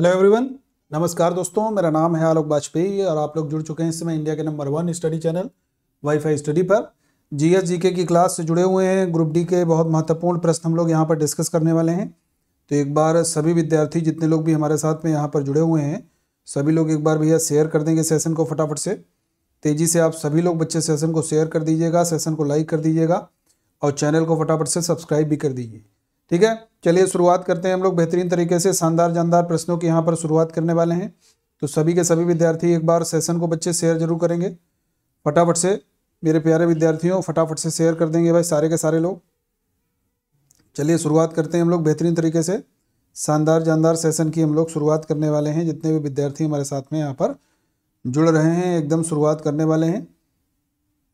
Hello everyone नमस्कार दोस्तों मेरा नाम है आलोक वाजपेयी और आप लोग जुड़ चुके हैं इस समय इंडिया के number one study channel WiFi Study पर जीएस जीके की क्लास से जुड़े हुए हैं ग्रुप डी के बहुत महत्वपूर्ण प्रश्न हम लोग यहाँ पर डिस्कस करने वाले हैं तो एक बार सभी विद्यार्थी जितने लोग भी हमारे साथ में यहाँ पर जुड़े हुए हैं सभी लोग एक बार भैया शेयर कर देंगे सेशन को फटाफट से तेज़ी से आप सभी लोग बच्चे सेशन को शेयर कर दीजिएगा सेशन को लाइक कर दीजिएगा और चैनल को फटाफट से सब्सक्राइब भी कर दीजिए ठीक है चलिए शुरुआत करते हैं हम लोग बेहतरीन तरीके से शानदार जानदार प्रश्नों की यहाँ पर शुरुआत करने वाले हैं तो सभी के सभी विद्यार्थी एक बार सेशन को बच्चे शेयर जरूर करेंगे फटाफट से मेरे प्यारे विद्यार्थियों फटाफट से शेयर कर देंगे भाई सारे के सारे लोग चलिए शुरुआत करते हैं हम लोग बेहतरीन तरीके से शानदार जानदार सेशन की हम लोग शुरुआत करने वाले हैं जितने भी विद्यार्थी हमारे साथ में यहाँ पर जुड़ रहे हैं एकदम शुरुआत करने वाले हैं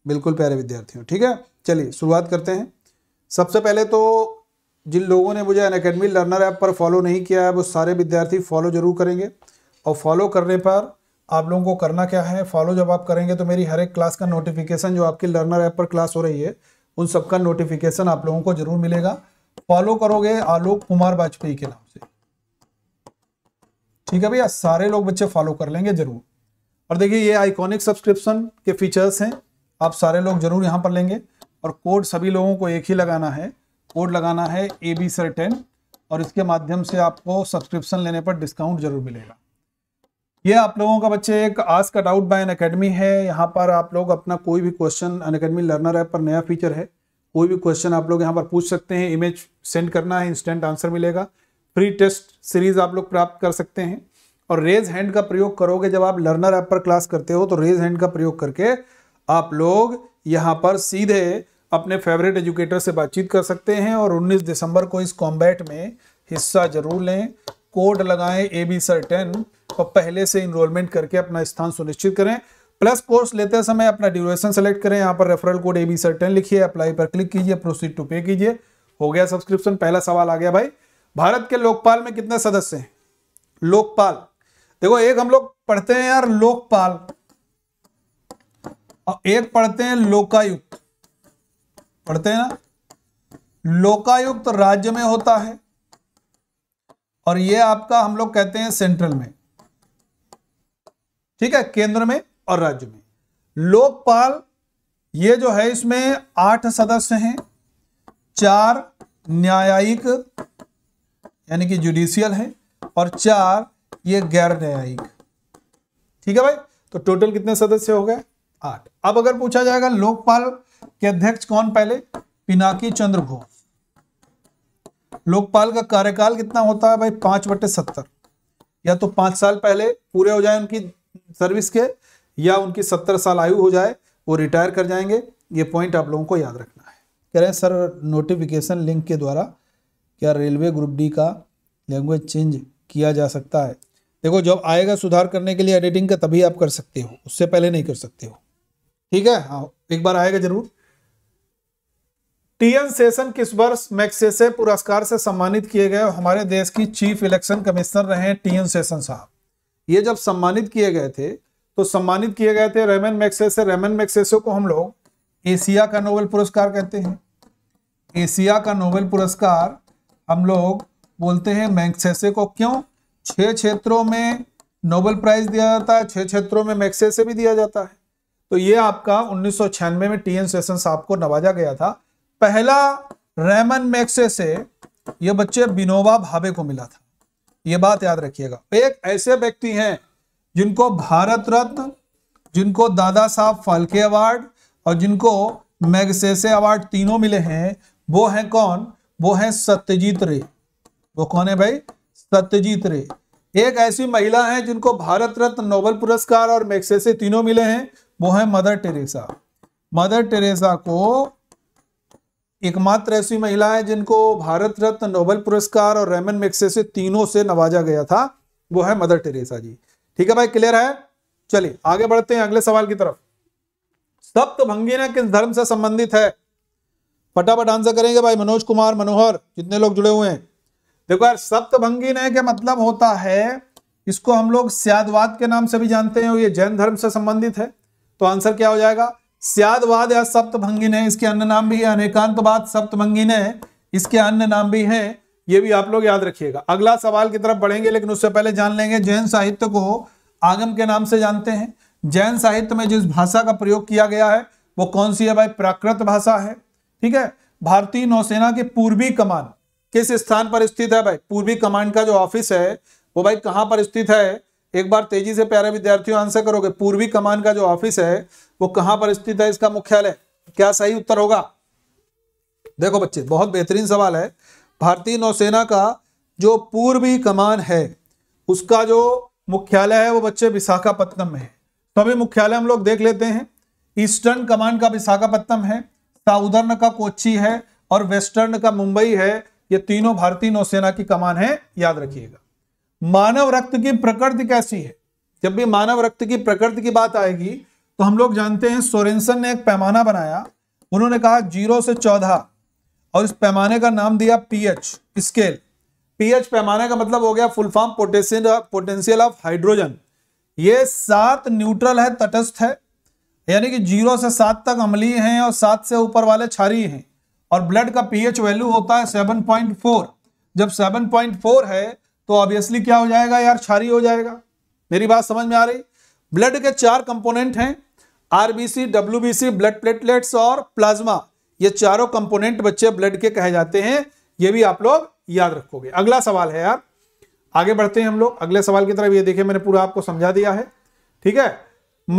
बिल्कुल प्यारे विद्यार्थियों ठीक है चलिए शुरुआत करते हैं सबसे पहले तो जिन लोगों ने मुझे अनकेडमी लर्नर ऐप पर फॉलो नहीं किया है वो सारे विद्यार्थी फॉलो ज़रूर करेंगे और फॉलो करने पर आप लोगों को करना क्या है फॉलो जब आप करेंगे तो मेरी हर एक क्लास का नोटिफिकेशन जो आपकी लर्नर ऐप पर क्लास हो रही है उन सबका नोटिफिकेशन आप लोगों को जरूर मिलेगा फॉलो करोगे आलोक कुमार वाजपेयी के नाम से ठीक है भैया सारे लोग बच्चे फॉलो कर लेंगे जरूर और देखिए ये आइकॉनिक सब्सक्रिप्शन के फीचर्स हैं आप सारे लोग जरूर यहाँ पर लेंगे और कोड सभी लोगों को एक ही लगाना है कोड लगाना है ए बी सर टेन और इसके माध्यम से आपको सब्सक्रिप्शन लेने पर डिस्काउंट जरूर मिलेगा ये आप लोगों का बच्चे एक आज का डाउट बाय अन अकेडमी है यहाँ पर आप लोग अपना कोई भी question Unacademy learner app पर नया फीचर है कोई भी क्वेश्चन आप लोग यहाँ पर पूछ सकते हैं इमेज सेंड करना है इंस्टेंट आंसर मिलेगा फ्री टेस्ट सीरीज आप लोग प्राप्त कर सकते हैं और रेज हैंड का प्रयोग करोगे जब आप लर्नर ऐप पर क्लास करते हो तो रेज हैंड का प्रयोग करके आप लोग यहाँ पर सीधे अपने फेवरेट एजुकेटर से बातचीत कर सकते हैं और 19 दिसंबर को इस कॉम्बैट में हिस्सा जरूर लें कोड लगाएं ए बी सर टेन और पहले से इनरोलमेंट करके अपना स्थान सुनिश्चित करें प्लस कोर्स लेते समय अपना ड्यूरेशन सेलेक्ट करें यहाँ पर referral code A B sir ten लिखिए अप्लाई पर क्लिक कीजिए प्रोसीड टू पे कीजिए हो गया सब्सक्रिप्शन पहला सवाल आ गया भाई भारत के लोकपाल में कितने सदस्य हैं लोकपाल देखो एक हम लोग पढ़ते हैं यार लोकपाल और एक पढ़ते हैं लोकायुक्त पढ़ते हैं ना लोकायुक्त राज्य में होता है और यह आपका हम लोग कहते हैं सेंट्रल में ठीक है केंद्र में और राज्य में लोकपाल ये जो है इसमें आठ सदस्य हैं चार न्यायिक यानी कि जुडिशियल है और चार ये गैर न्यायिक ठीक है भाई तो टोटल कितने सदस्य हो गए आठ अब अगर पूछा जाएगा लोकपाल के अध्यक्ष कौन पहले पिनाकी चंद्र घोष लोकपाल का कार्यकाल कितना होता है भाई पांच बटे सत्तर या तो पांच साल पहले पूरे हो जाए उनकी सर्विस के या उनकी सत्तर साल आयु हो जाए वो रिटायर कर जाएंगे ये पॉइंट आप लोगों को याद रखना है कह रहे हैं सर नोटिफिकेशन लिंक के द्वारा क्या रेलवे ग्रुप डी का लैंग्वेज चेंज किया जा सकता है देखो जब आएगा सुधार करने के लिए एडिटिंग का तभी आप कर सकते हो उससे पहले नहीं कर सकते हो ठीक है हाँ एक बार आएगा जरूर टीएन सेशन किस वर्ष मैक्सेसे पुरस्कार से सम्मानित किए गए हमारे देश की चीफ इलेक्शन कमिश्नर रहे टीएन सेशन साहब ये जब सम्मानित किए गए थे तो सम्मानित किए गए थे रेमन मैक्सेसे रेमन मैक्सेसे को हम लोग एशिया का नोबेल पुरस्कार कहते हैं एशिया का नोबेल पुरस्कार हम लोग बोलते हैं मैक्सेसे को क्यों छह क्षेत्रों में नोबेल प्राइज दिया जाता है छह क्षेत्रों में मैक्सेसे भी दिया जाता है तो ये आपका उन्नीस में टी एन साहब को नवाजा गया था पहला रेमन मैक्से से ये बच्चे बिनोवा भावे को मिला था ये बात याद रखिएगा एक ऐसे व्यक्ति हैं जिनको भारत रत्न जिनको दादा साहब फालके अवार्ड और जिनको मैगसेसे अवार्ड तीनों मिले हैं वो हैं कौन वो हैं सत्यजीत रे वो कौन है भाई सत्यजीत रे एक ऐसी महिला है जिनको भारत रत्न नोबल पुरस्कार और मैगसेसे तीनों मिले हैं वो है मदर टेरेसा मदर टेरेसा को एकमात्र ऐसी महिला है जिनको भारत रत्न नोबेल पुरस्कार और रेमन मेक्से से तीनों से नवाजा गया था वो है मदर टेरेसा जी ठीक है भाई क्लियर है चलिए आगे बढ़ते हैं अगले सवाल की तरफ सप्त तो किस धर्म से संबंधित है फटाफट आंसर करेंगे भाई मनोज कुमार मनोहर जितने लोग जुड़े हुए हैं देखो यार सप्तभंगी नय का मतलब होता है इसको हम लोग स्यादवाद के नाम से भी जानते हैं और ये जैन धर्म से संबंधित है तो आंसर क्या हो जाएगा स्यादवाद या सप्तभंगी ने इसके अन्य नाम भी है अनेकांतवाद सप्तभंगिन ने इसके अन्य नाम भी है ये भी आप लोग याद रखिएगा अगला सवाल की तरफ बढ़ेंगे लेकिन उससे पहले जान लेंगे जैन साहित्य को आगम के नाम से जानते हैं जैन साहित्य में जिस भाषा का प्रयोग किया गया है वो कौन सी है भाई प्राकृत भाषा है ठीक है भारतीय नौसेना के पूर्वी कमान किस स्थान पर स्थित है भाई पूर्वी कमान का जो ऑफिस है वो भाई कहां पर स्थित है एक बार तेजी से प्यारे विद्यार्थियों आंसर करोगे पूर्वी कमान का जो ऑफिस है वो कहां पर स्थित है इसका मुख्यालय क्या सही उत्तर होगा देखो बच्चे बहुत बेहतरीन सवाल है भारतीय नौसेना का जो पूर्वी कमान है उसका जो मुख्यालय है वो बच्चे विशाखापत्तनम में है सभी तो अभी मुख्यालय हम लोग देख लेते हैं ईस्टर्न कमान का विशाखापत्तनम है साउदर्न का कोच्ची है और वेस्टर्न का मुंबई है ये तीनों भारतीय नौसेना की कमान है याद रखिएगा मानव रक्त की प्रकृति कैसी है जब भी मानव रक्त की प्रकृति की बात आएगी तो हम लोग जानते हैं सोरेन्सन ने एक पैमाना बनाया उन्होंने कहा जीरो से चौदह और इस पैमाने का नाम दिया पीएच स्केल पीएच पैमाने का मतलब हो गया full form potential potential of hydrogen ये सात न्यूट्रल है तटस्थ है यानी कि जीरो से सात तक अमली हैं और सात से ऊपर वाले छारी हैं और ब्लड का पीएच वैल्यू होता है सेवन पॉइंट फोर जब सेवन पॉइंट फोर है तो ऑब्वियसली क्या हो जाएगा यार क्षारी हो जाएगा मेरी बात समझ में आ रही ब्लड के चार कंपोनेंट हैं आरबीसी डब्ल्यूबीसी ब्लड प्लेटलेट्स और प्लाज्मा ये चारों कंपोनेंट बच्चे ब्लड के कहे जाते हैं ये भी आप लोग याद रखोगे अगला सवाल है यार आगे बढ़ते हैं हम लोग अगले सवाल की तरफ ये देखिए मैंने पूरा आपको समझा दिया है ठीक है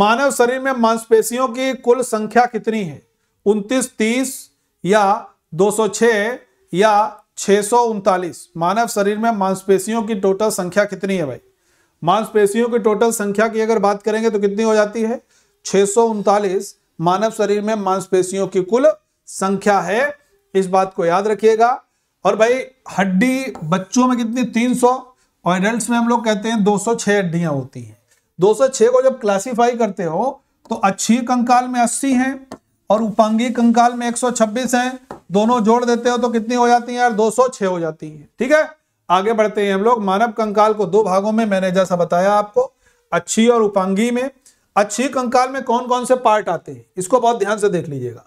मानव शरीर में मांसपेशियों की कुल संख्या कितनी है उनतीस तीस या दो या छः मानव शरीर में मांसपेशियों की टोटल संख्या कितनी है भाई मांसपेशियों की टोटल संख्या की अगर बात करेंगे तो कितनी हो जाती है छः मानव शरीर में मांसपेशियों की कुल संख्या है इस बात को याद रखिएगा और भाई हड्डी बच्चों में कितनी 300 और एडल्ट में हम लोग कहते हैं 206 हड्डियां होती हैं 206 को जब क्लासीफाई करते हो तो अच्छी कंकाल में 80 हैं और उपांगी कंकाल में 126 हैं दोनों जोड़ देते हो तो कितनी हो जाती है यार 206 हो जाती है ठीक है आगे बढ़ते हैं हम लोग मानव कंकाल को दो भागों में मैंने जैसा बताया आपको अच्छी और उपांगी में अच्छी कंकाल में कौन कौन से पार्ट आते हैं इसको बहुत ध्यान से देख लीजिएगा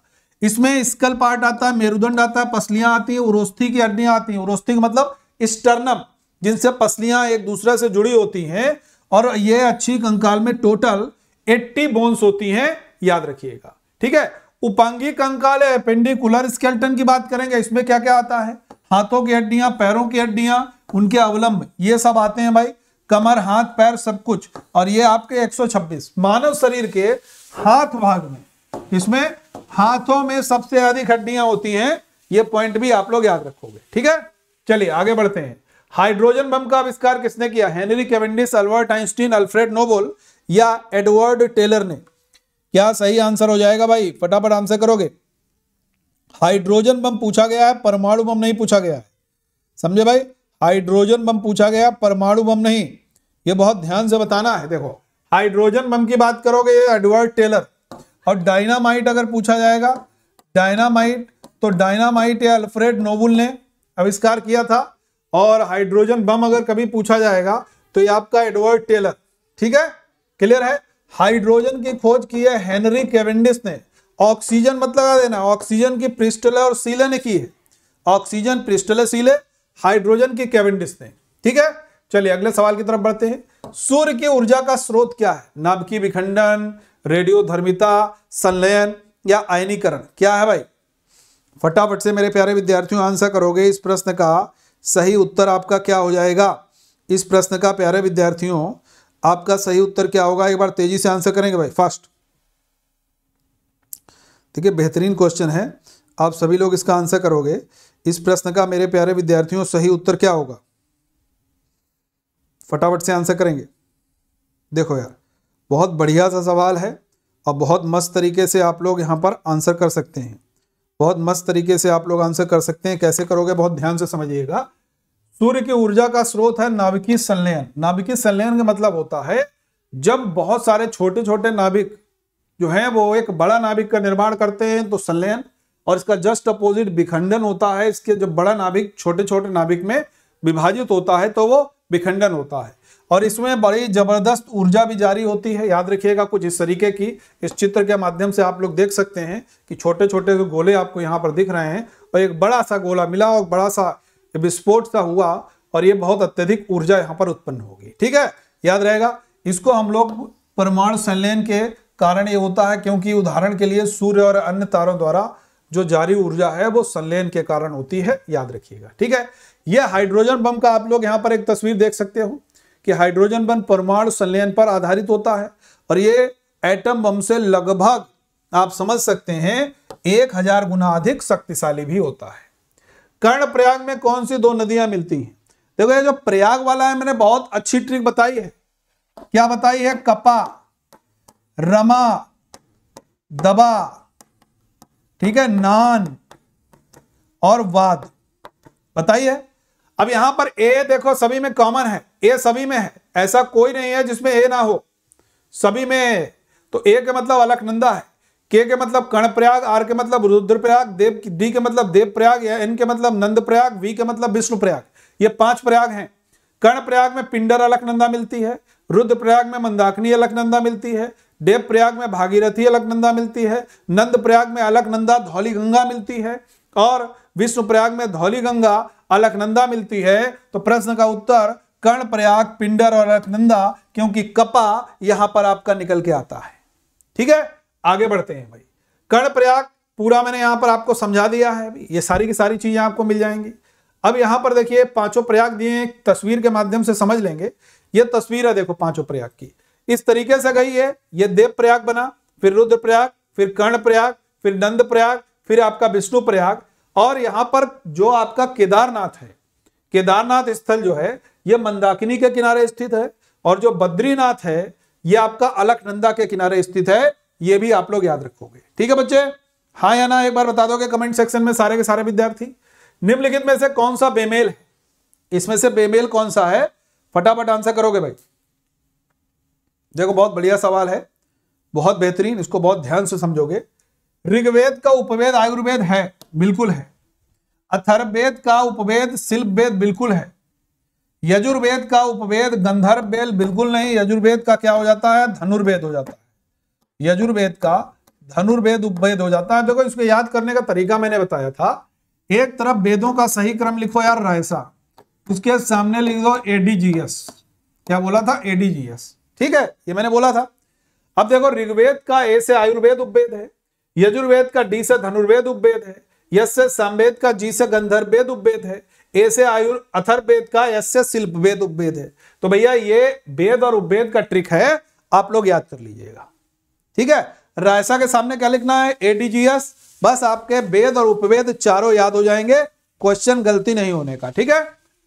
इसमें स्कल पार्ट आता है मेरुदंड आता है पसलियां आती है उरोस्थी की अड्डियां आती हैं उरोस्थी का मतलब स्टर्नम जिनसे पसलियां एक दूसरे से जुड़ी होती हैं और ये अच्छी कंकाल में टोटल 80 बोन्स होती हैं याद रखिएगा ठीक है उपांगी कंकाल है पेंडिकुलर स्केल्टन की बात करेंगे इसमें क्या क्या आता है हाथों की हड्डियां पैरों की हड्डियां उनके अवलंब ये सब आते हैं भाई कमर हाथ पैर सब कुछ और ये आपके 126 मानव शरीर के हाथ भाग में इसमें हाथों में सबसे अधिक हड्डियां होती हैं ये पॉइंट भी आप लोग याद रखोगे ठीक है चलिए आगे बढ़ते हैं हाइड्रोजन बम का आविष्कार किसने किया Henry Cavendish Albert Einstein Alfred Nobel या एडवर्ड टेलर ने क्या सही आंसर हो जाएगा भाई फटाफट आंसर करोगे हाइड्रोजन बम पूछा गया है परमाणु बम नहीं पूछा गया है समझे भाई हाइड्रोजन बम पूछा गया परमाणु बम नहीं ये बहुत ध्यान से बताना है देखो हाइड्रोजन बम की बात करोगे एडवर्ड टेलर और डायनामाइट अगर पूछा जाएगा डायनामाइट तो डायनामाइट या अल्फ्रेड नोबुल ने आविष्कार किया था और हाइड्रोजन बम अगर कभी पूछा जाएगा तो ये आपका एडवर्ड टेलर ठीक है क्लियर है हाइड्रोजन की खोज की है हेनरी केवेंडिस ने ऑक्सीजन मत लगा देना ऑक्सीजन की प्रिस्टल और सीले ने की है ऑक्सीजन प्रिस्टल सीले हाइड्रोजन की केवेंडिस ने ठीक है चलिए अगले सवाल की तरफ बढ़ते हैं सूर्य की ऊर्जा का स्रोत क्या है की विखंडन रेडियोधर्मिता संलयन या आयनीकरण क्या है भाई फटाफट से मेरे प्यारे विद्यार्थियों आंसर करोगे इस प्रश्न का सही उत्तर आपका क्या हो जाएगा इस प्रश्न का प्यारे विद्यार्थियों आपका सही उत्तर क्या होगा एक बार तेजी से आंसर करेंगे भाई फास्ट ठीक है बेहतरीन क्वेश्चन है आप सभी लोग इसका आंसर करोगे इस प्रश्न का मेरे प्यारे विद्यार्थियों सही उत्तर क्या होगा फटाफट से आंसर करेंगे देखो यार बहुत बढ़िया सा सवाल है और बहुत मस्त तरीके से आप लोग यहाँ पर आंसर कर सकते हैं बहुत मस्त तरीके से आप लोग आंसर कर सकते हैं कैसे करोगे बहुत ध्यान से समझिएगा सूर्य की ऊर्जा का स्रोत है नाभिकीय संलयन नाभिकीय संलयन का मतलब होता है जब बहुत सारे छोटे छोटे नाभिक जो हैं वो एक बड़ा नाभिक का निर्माण करते हैं तो संलयन और इसका जस्ट अपोजिट विखंडन होता है इसके जब बड़ा नाभिक छोटे छोटे नाभिक में विभाजित होता है तो वो विखंडन होता है और इसमें बड़ी जबरदस्त ऊर्जा भी जारी होती है याद रखिएगा कुछ इस तरीके की इस चित्र के माध्यम से आप लोग देख सकते हैं कि छोटे छोटे जो गोले आपको यहाँ पर दिख रहे हैं और एक बड़ा सा गोला मिला और बड़ा सा जब विस्फोट सा हुआ और ये बहुत अत्यधिक ऊर्जा यहाँ पर उत्पन्न होगी ठीक है याद रहेगा इसको हम लोग परमाणु संलयन के कारण ये होता है क्योंकि उदाहरण के लिए सूर्य और अन्य तारों द्वारा जो जारी ऊर्जा है वो संलयन के कारण होती है याद रखिएगा ठीक है यह हाइड्रोजन बम का आप लोग यहाँ पर एक तस्वीर देख सकते हो कि हाइड्रोजन बम परमाणु संलयन पर आधारित होता है और ये एटम बम से लगभग आप समझ सकते हैं एक हजार गुना अधिक शक्तिशाली भी होता है कर्ण प्रयाग में कौन सी दो नदियां मिलती हैं देखो ये जो प्रयाग वाला है मैंने बहुत अच्छी ट्रिक बताई है क्या बताई है कपा रमा दबा ठीक है नान और वाद बताइए अब यहां पर ए देखो सभी में कॉमन है ए सभी में है ऐसा कोई नहीं है जिसमें ए ना हो सभी में तो ए के मतलब अलकनंदा है के के मतलब कर्णप्रयाग आर के मतलब रुद्रप्रयाग देव डी के मतलब देव प्रयाग या एन के मतलब नंद प्रयाग वी के मतलब विष्णु प्रयाग ये पांच प्रयाग हैं प्रयाग में पिंडर अलकनंदा मिलती है रुद्रप्रयाग में मंदाकिनी अलकनंदा मिलती है देव प्रयाग में भागीरथी अलकनंदा मिलती है नंद प्रयाग में अलकनंदा धौली गंगा मिलती है और विष्णु प्रयाग में धौली गंगा अलकनंदा मिलती है तो प्रश्न का उत्तर कर्ण प्रयाग पिंडर और अलकनंदा क्योंकि कपा यहां पर आपका निकल के आता है ठीक है आगे बढ़ते हैं भाई कर्णप्रयाग पूरा मैंने यहाँ पर आपको समझा दिया है अभी ये सारी की सारी चीज़ें आपको मिल जाएंगी अब यहाँ पर देखिए पांचों प्रयाग दिए एक तस्वीर के माध्यम से समझ लेंगे ये तस्वीर है देखो पांचों प्रयाग की इस तरीके से गई है ये देव प्रयाग बना फिर रुद्र प्रयाग फिर कर्ण प्रयाग फिर नंद प्रयाग फिर आपका विष्णु प्रयाग और यहाँ पर जो आपका केदारनाथ है केदारनाथ स्थल जो है ये मंदाकिनी के किनारे स्थित है और जो बद्रीनाथ है ये आपका अलकनंदा के किनारे स्थित है ये भी आप लोग याद रखोगे ठीक है बच्चे हाँ या ना एक बार बता दोगे कमेंट सेक्शन में सारे के सारे विद्यार्थी निम्नलिखित में से कौन सा बेमेल है इसमें से बेमेल कौन सा है फटाफट आंसर करोगे भाई देखो बहुत बढ़िया सवाल है बहुत बेहतरीन इसको बहुत ध्यान से समझोगे ऋग्वेद का उपवेद आयुर्वेद है बिल्कुल है अथर्वेद का उपवेद शिल्प वेद बिल्कुल है यजुर्वेद का उपवेद गंधर्व बेल बिल्कुल नहीं यजुर्वेद का क्या हो जाता है धनुर्वेद हो जाता है यजुर्वेद का धनुर्वेद उपभेद हो जाता है देखो इसको याद करने का तरीका मैंने बताया था एक तरफ वेदों का सही क्रम लिखो यार रायसा उसके सामने लिख दो एडीजीएस क्या बोला था एडीजीएस ठीक है ये मैंने बोला था अब देखो ऋग्वेद का ए से आयुर्वेद उपभेद है यजुर्वेद का डी से धनुर्वेद उपभेद है यश से संवेद का जी से गंधर्वेद उपभेद है ए से आयुर अथर्वेद का यश से शिल्प वेद उपभेद है तो भैया ये वेद और उपभेद का ट्रिक है आप लोग याद कर लीजिएगा ठीक है रायसा के सामने क्या लिखना है एडीजीएस बस आपके वेद और उपवेद चारों याद हो जाएंगे क्वेश्चन गलती नहीं होने का ठीक है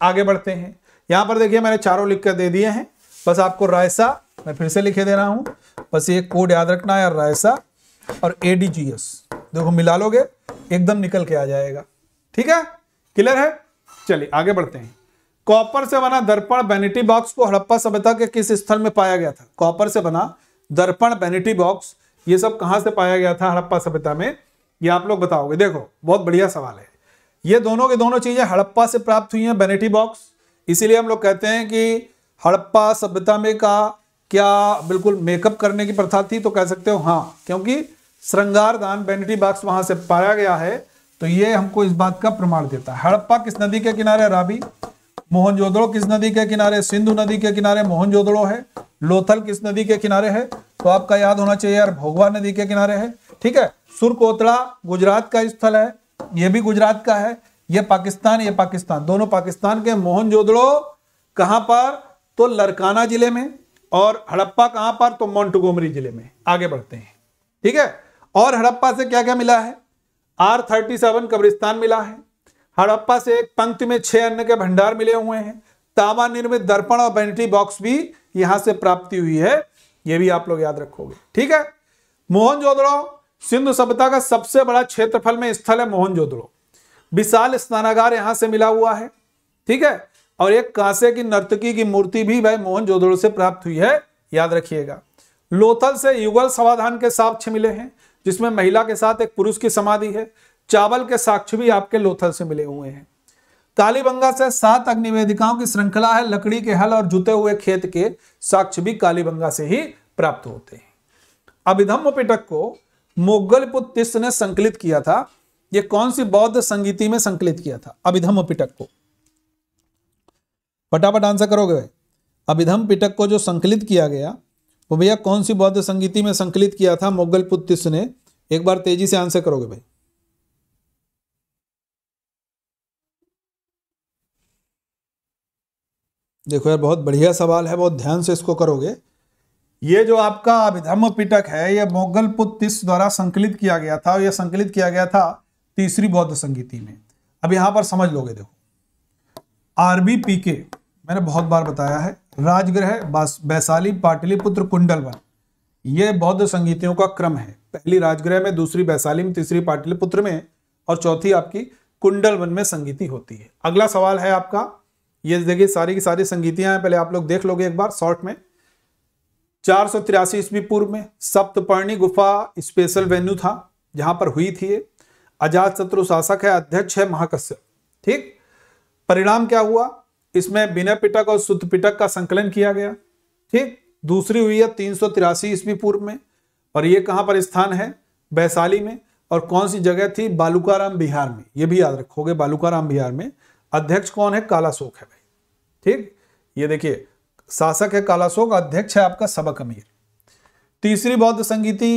आगे बढ़ते हैं यहां पर देखिए मैंने चारों लिख कर दे दिए हैं बस आपको रायसा मैं फिर से लिखे दे रहा हूं बस ये कोड याद रखना है रायसा और एडीजीएस देखो मिला लोगे एकदम निकल के आ जाएगा ठीक है क्लियर है चलिए आगे बढ़ते हैं कॉपर से बना दर्पण वैनिटी बॉक्स को हड़प्पा सभ्यता के किस स्थल में पाया गया था कॉपर से बना दर्पण वैनिटी बॉक्स ये सब कहा से पाया गया था हड़प्पा सभ्यता में ये आप लोग बताओगे देखो बहुत बढ़िया सवाल है ये दोनों के दोनों चीज़ें हड़प्पा से प्राप्त हुई हैं बेनेटी बॉक्स इसीलिए हम लोग कहते हैं कि हड़प्पा सभ्यता में का क्या बिल्कुल मेकअप करने की प्रथा थी तो कह सकते हो हाँ क्योंकि श्रृंगार दान बेनेटी बॉक्स वहां से पाया गया है तो ये हमको इस बात का प्रमाण देता है हड़प्पा किस नदी के किनारे राबी मोहनजोदड़ो किस नदी के किनारे सिंधु नदी के किनारे मोहनजोदड़ो है लोथल किस नदी के किनारे है तो आपका याद होना चाहिए यार भोगवा नदी के किनारे है ठीक है सुरकोतड़ा गुजरात का स्थल है यह भी गुजरात का है यह पाकिस्तान ये पाकिस्तान दोनों पाकिस्तान के मोहनजोदड़ो कहां पर तो लरकाना जिले में और हड़प्पा कहां पर तो मोन्टगोमरी जिले में आगे बढ़ते हैं ठीक है और हड़प्पा से क्या क्या मिला है आर थर्टी सेवन कब्रिस्तान मिला है हड़प्पा से एक पंक्ति में छह अन्न के भंडार मिले हुए हैं तामा निर्मित दर्पण और बेनिटरी बॉक्स भी यहां से प्राप्ति हुई है यह भी आप लोग याद रखोगे ठीक है मोहनजोदड़ो सिंधु सभ्यता का सबसे बड़ा क्षेत्रफल में स्थल है मोहनजोदड़ो विशाल स्नानागार यहां से मिला हुआ है ठीक है और एक कांसे की नर्तकी की मूर्ति भी भाई मोहनजोदड़ो से प्राप्त हुई है याद रखिएगा लोथल से युगल समाधान के साक्ष्य मिले हैं जिसमें महिला के साथ एक पुरुष की समाधि है चावल के साक्ष्य भी आपके लोथल से मिले हुए हैं कालीबंगा से सात अग्निवेदिकाओं की श्रृंखला है लकड़ी के हल और जुते हुए खेत के साक्ष्य भी कालीबंगा से ही प्राप्त होते हैं अभिधम्म पिटक को मोगलपुत ने संकलित किया था यह कौन सी बौद्ध संगीति में संकलित किया था अभिधम्म पिटक को फटाफट आंसर करोगे भाई अभिधम पिटक को जो संकलित किया गया वो भैया कौन सी बौद्ध संगीति में संकलित किया था मोगल पुत्र ने एक बार तेजी से आंसर करोगे भाई देखो यार बहुत बढ़िया सवाल है बहुत ध्यान से इसको करोगे ये जो आपका अभिधम पिटक है यह मोगल पुतिस द्वारा संकलित किया गया था यह संकलित किया गया था तीसरी बौद्ध संगीति में अब यहां पर समझ लोगे देखो आरबी के मैंने बहुत बार बताया है राजग्रह वैशाली पाटलिपुत्र कुंडलवन ये बौद्ध संगीतियों का क्रम है पहली राजग्रह में दूसरी वैशाली में तीसरी पाटलिपुत्र में और चौथी आपकी कुंडलवन में संगीति होती है अगला सवाल है आपका ये देखिए सारी की सारी संगीतियां हैं पहले आप लोग देख लोगे एक बार शॉर्ट में चार सौ तिरासी ईस्वी पूर्व में सप्तपर्णी गुफा स्पेशल वेन्यू था जहां पर हुई थी ये अजात शत्रु शासक है अध्यक्ष है महाकश्यप ठीक परिणाम क्या हुआ इसमें बिना पिटक और शुद्ध पिटक का संकलन किया गया ठीक दूसरी हुई है तीन सौ तिरासी ईस्वी पूर्व में और ये कहाँ पर स्थान है वैशाली में और कौन सी जगह थी बालूकाराम बिहार में ये भी याद रखोगे बालूकाराम बिहार में अध्यक्ष कौन है कालाशोक है भाई ठीक ये देखिए शासक है कालाशोक अध्यक्ष है आपका सबक अमीर तीसरी बौद्ध संगीति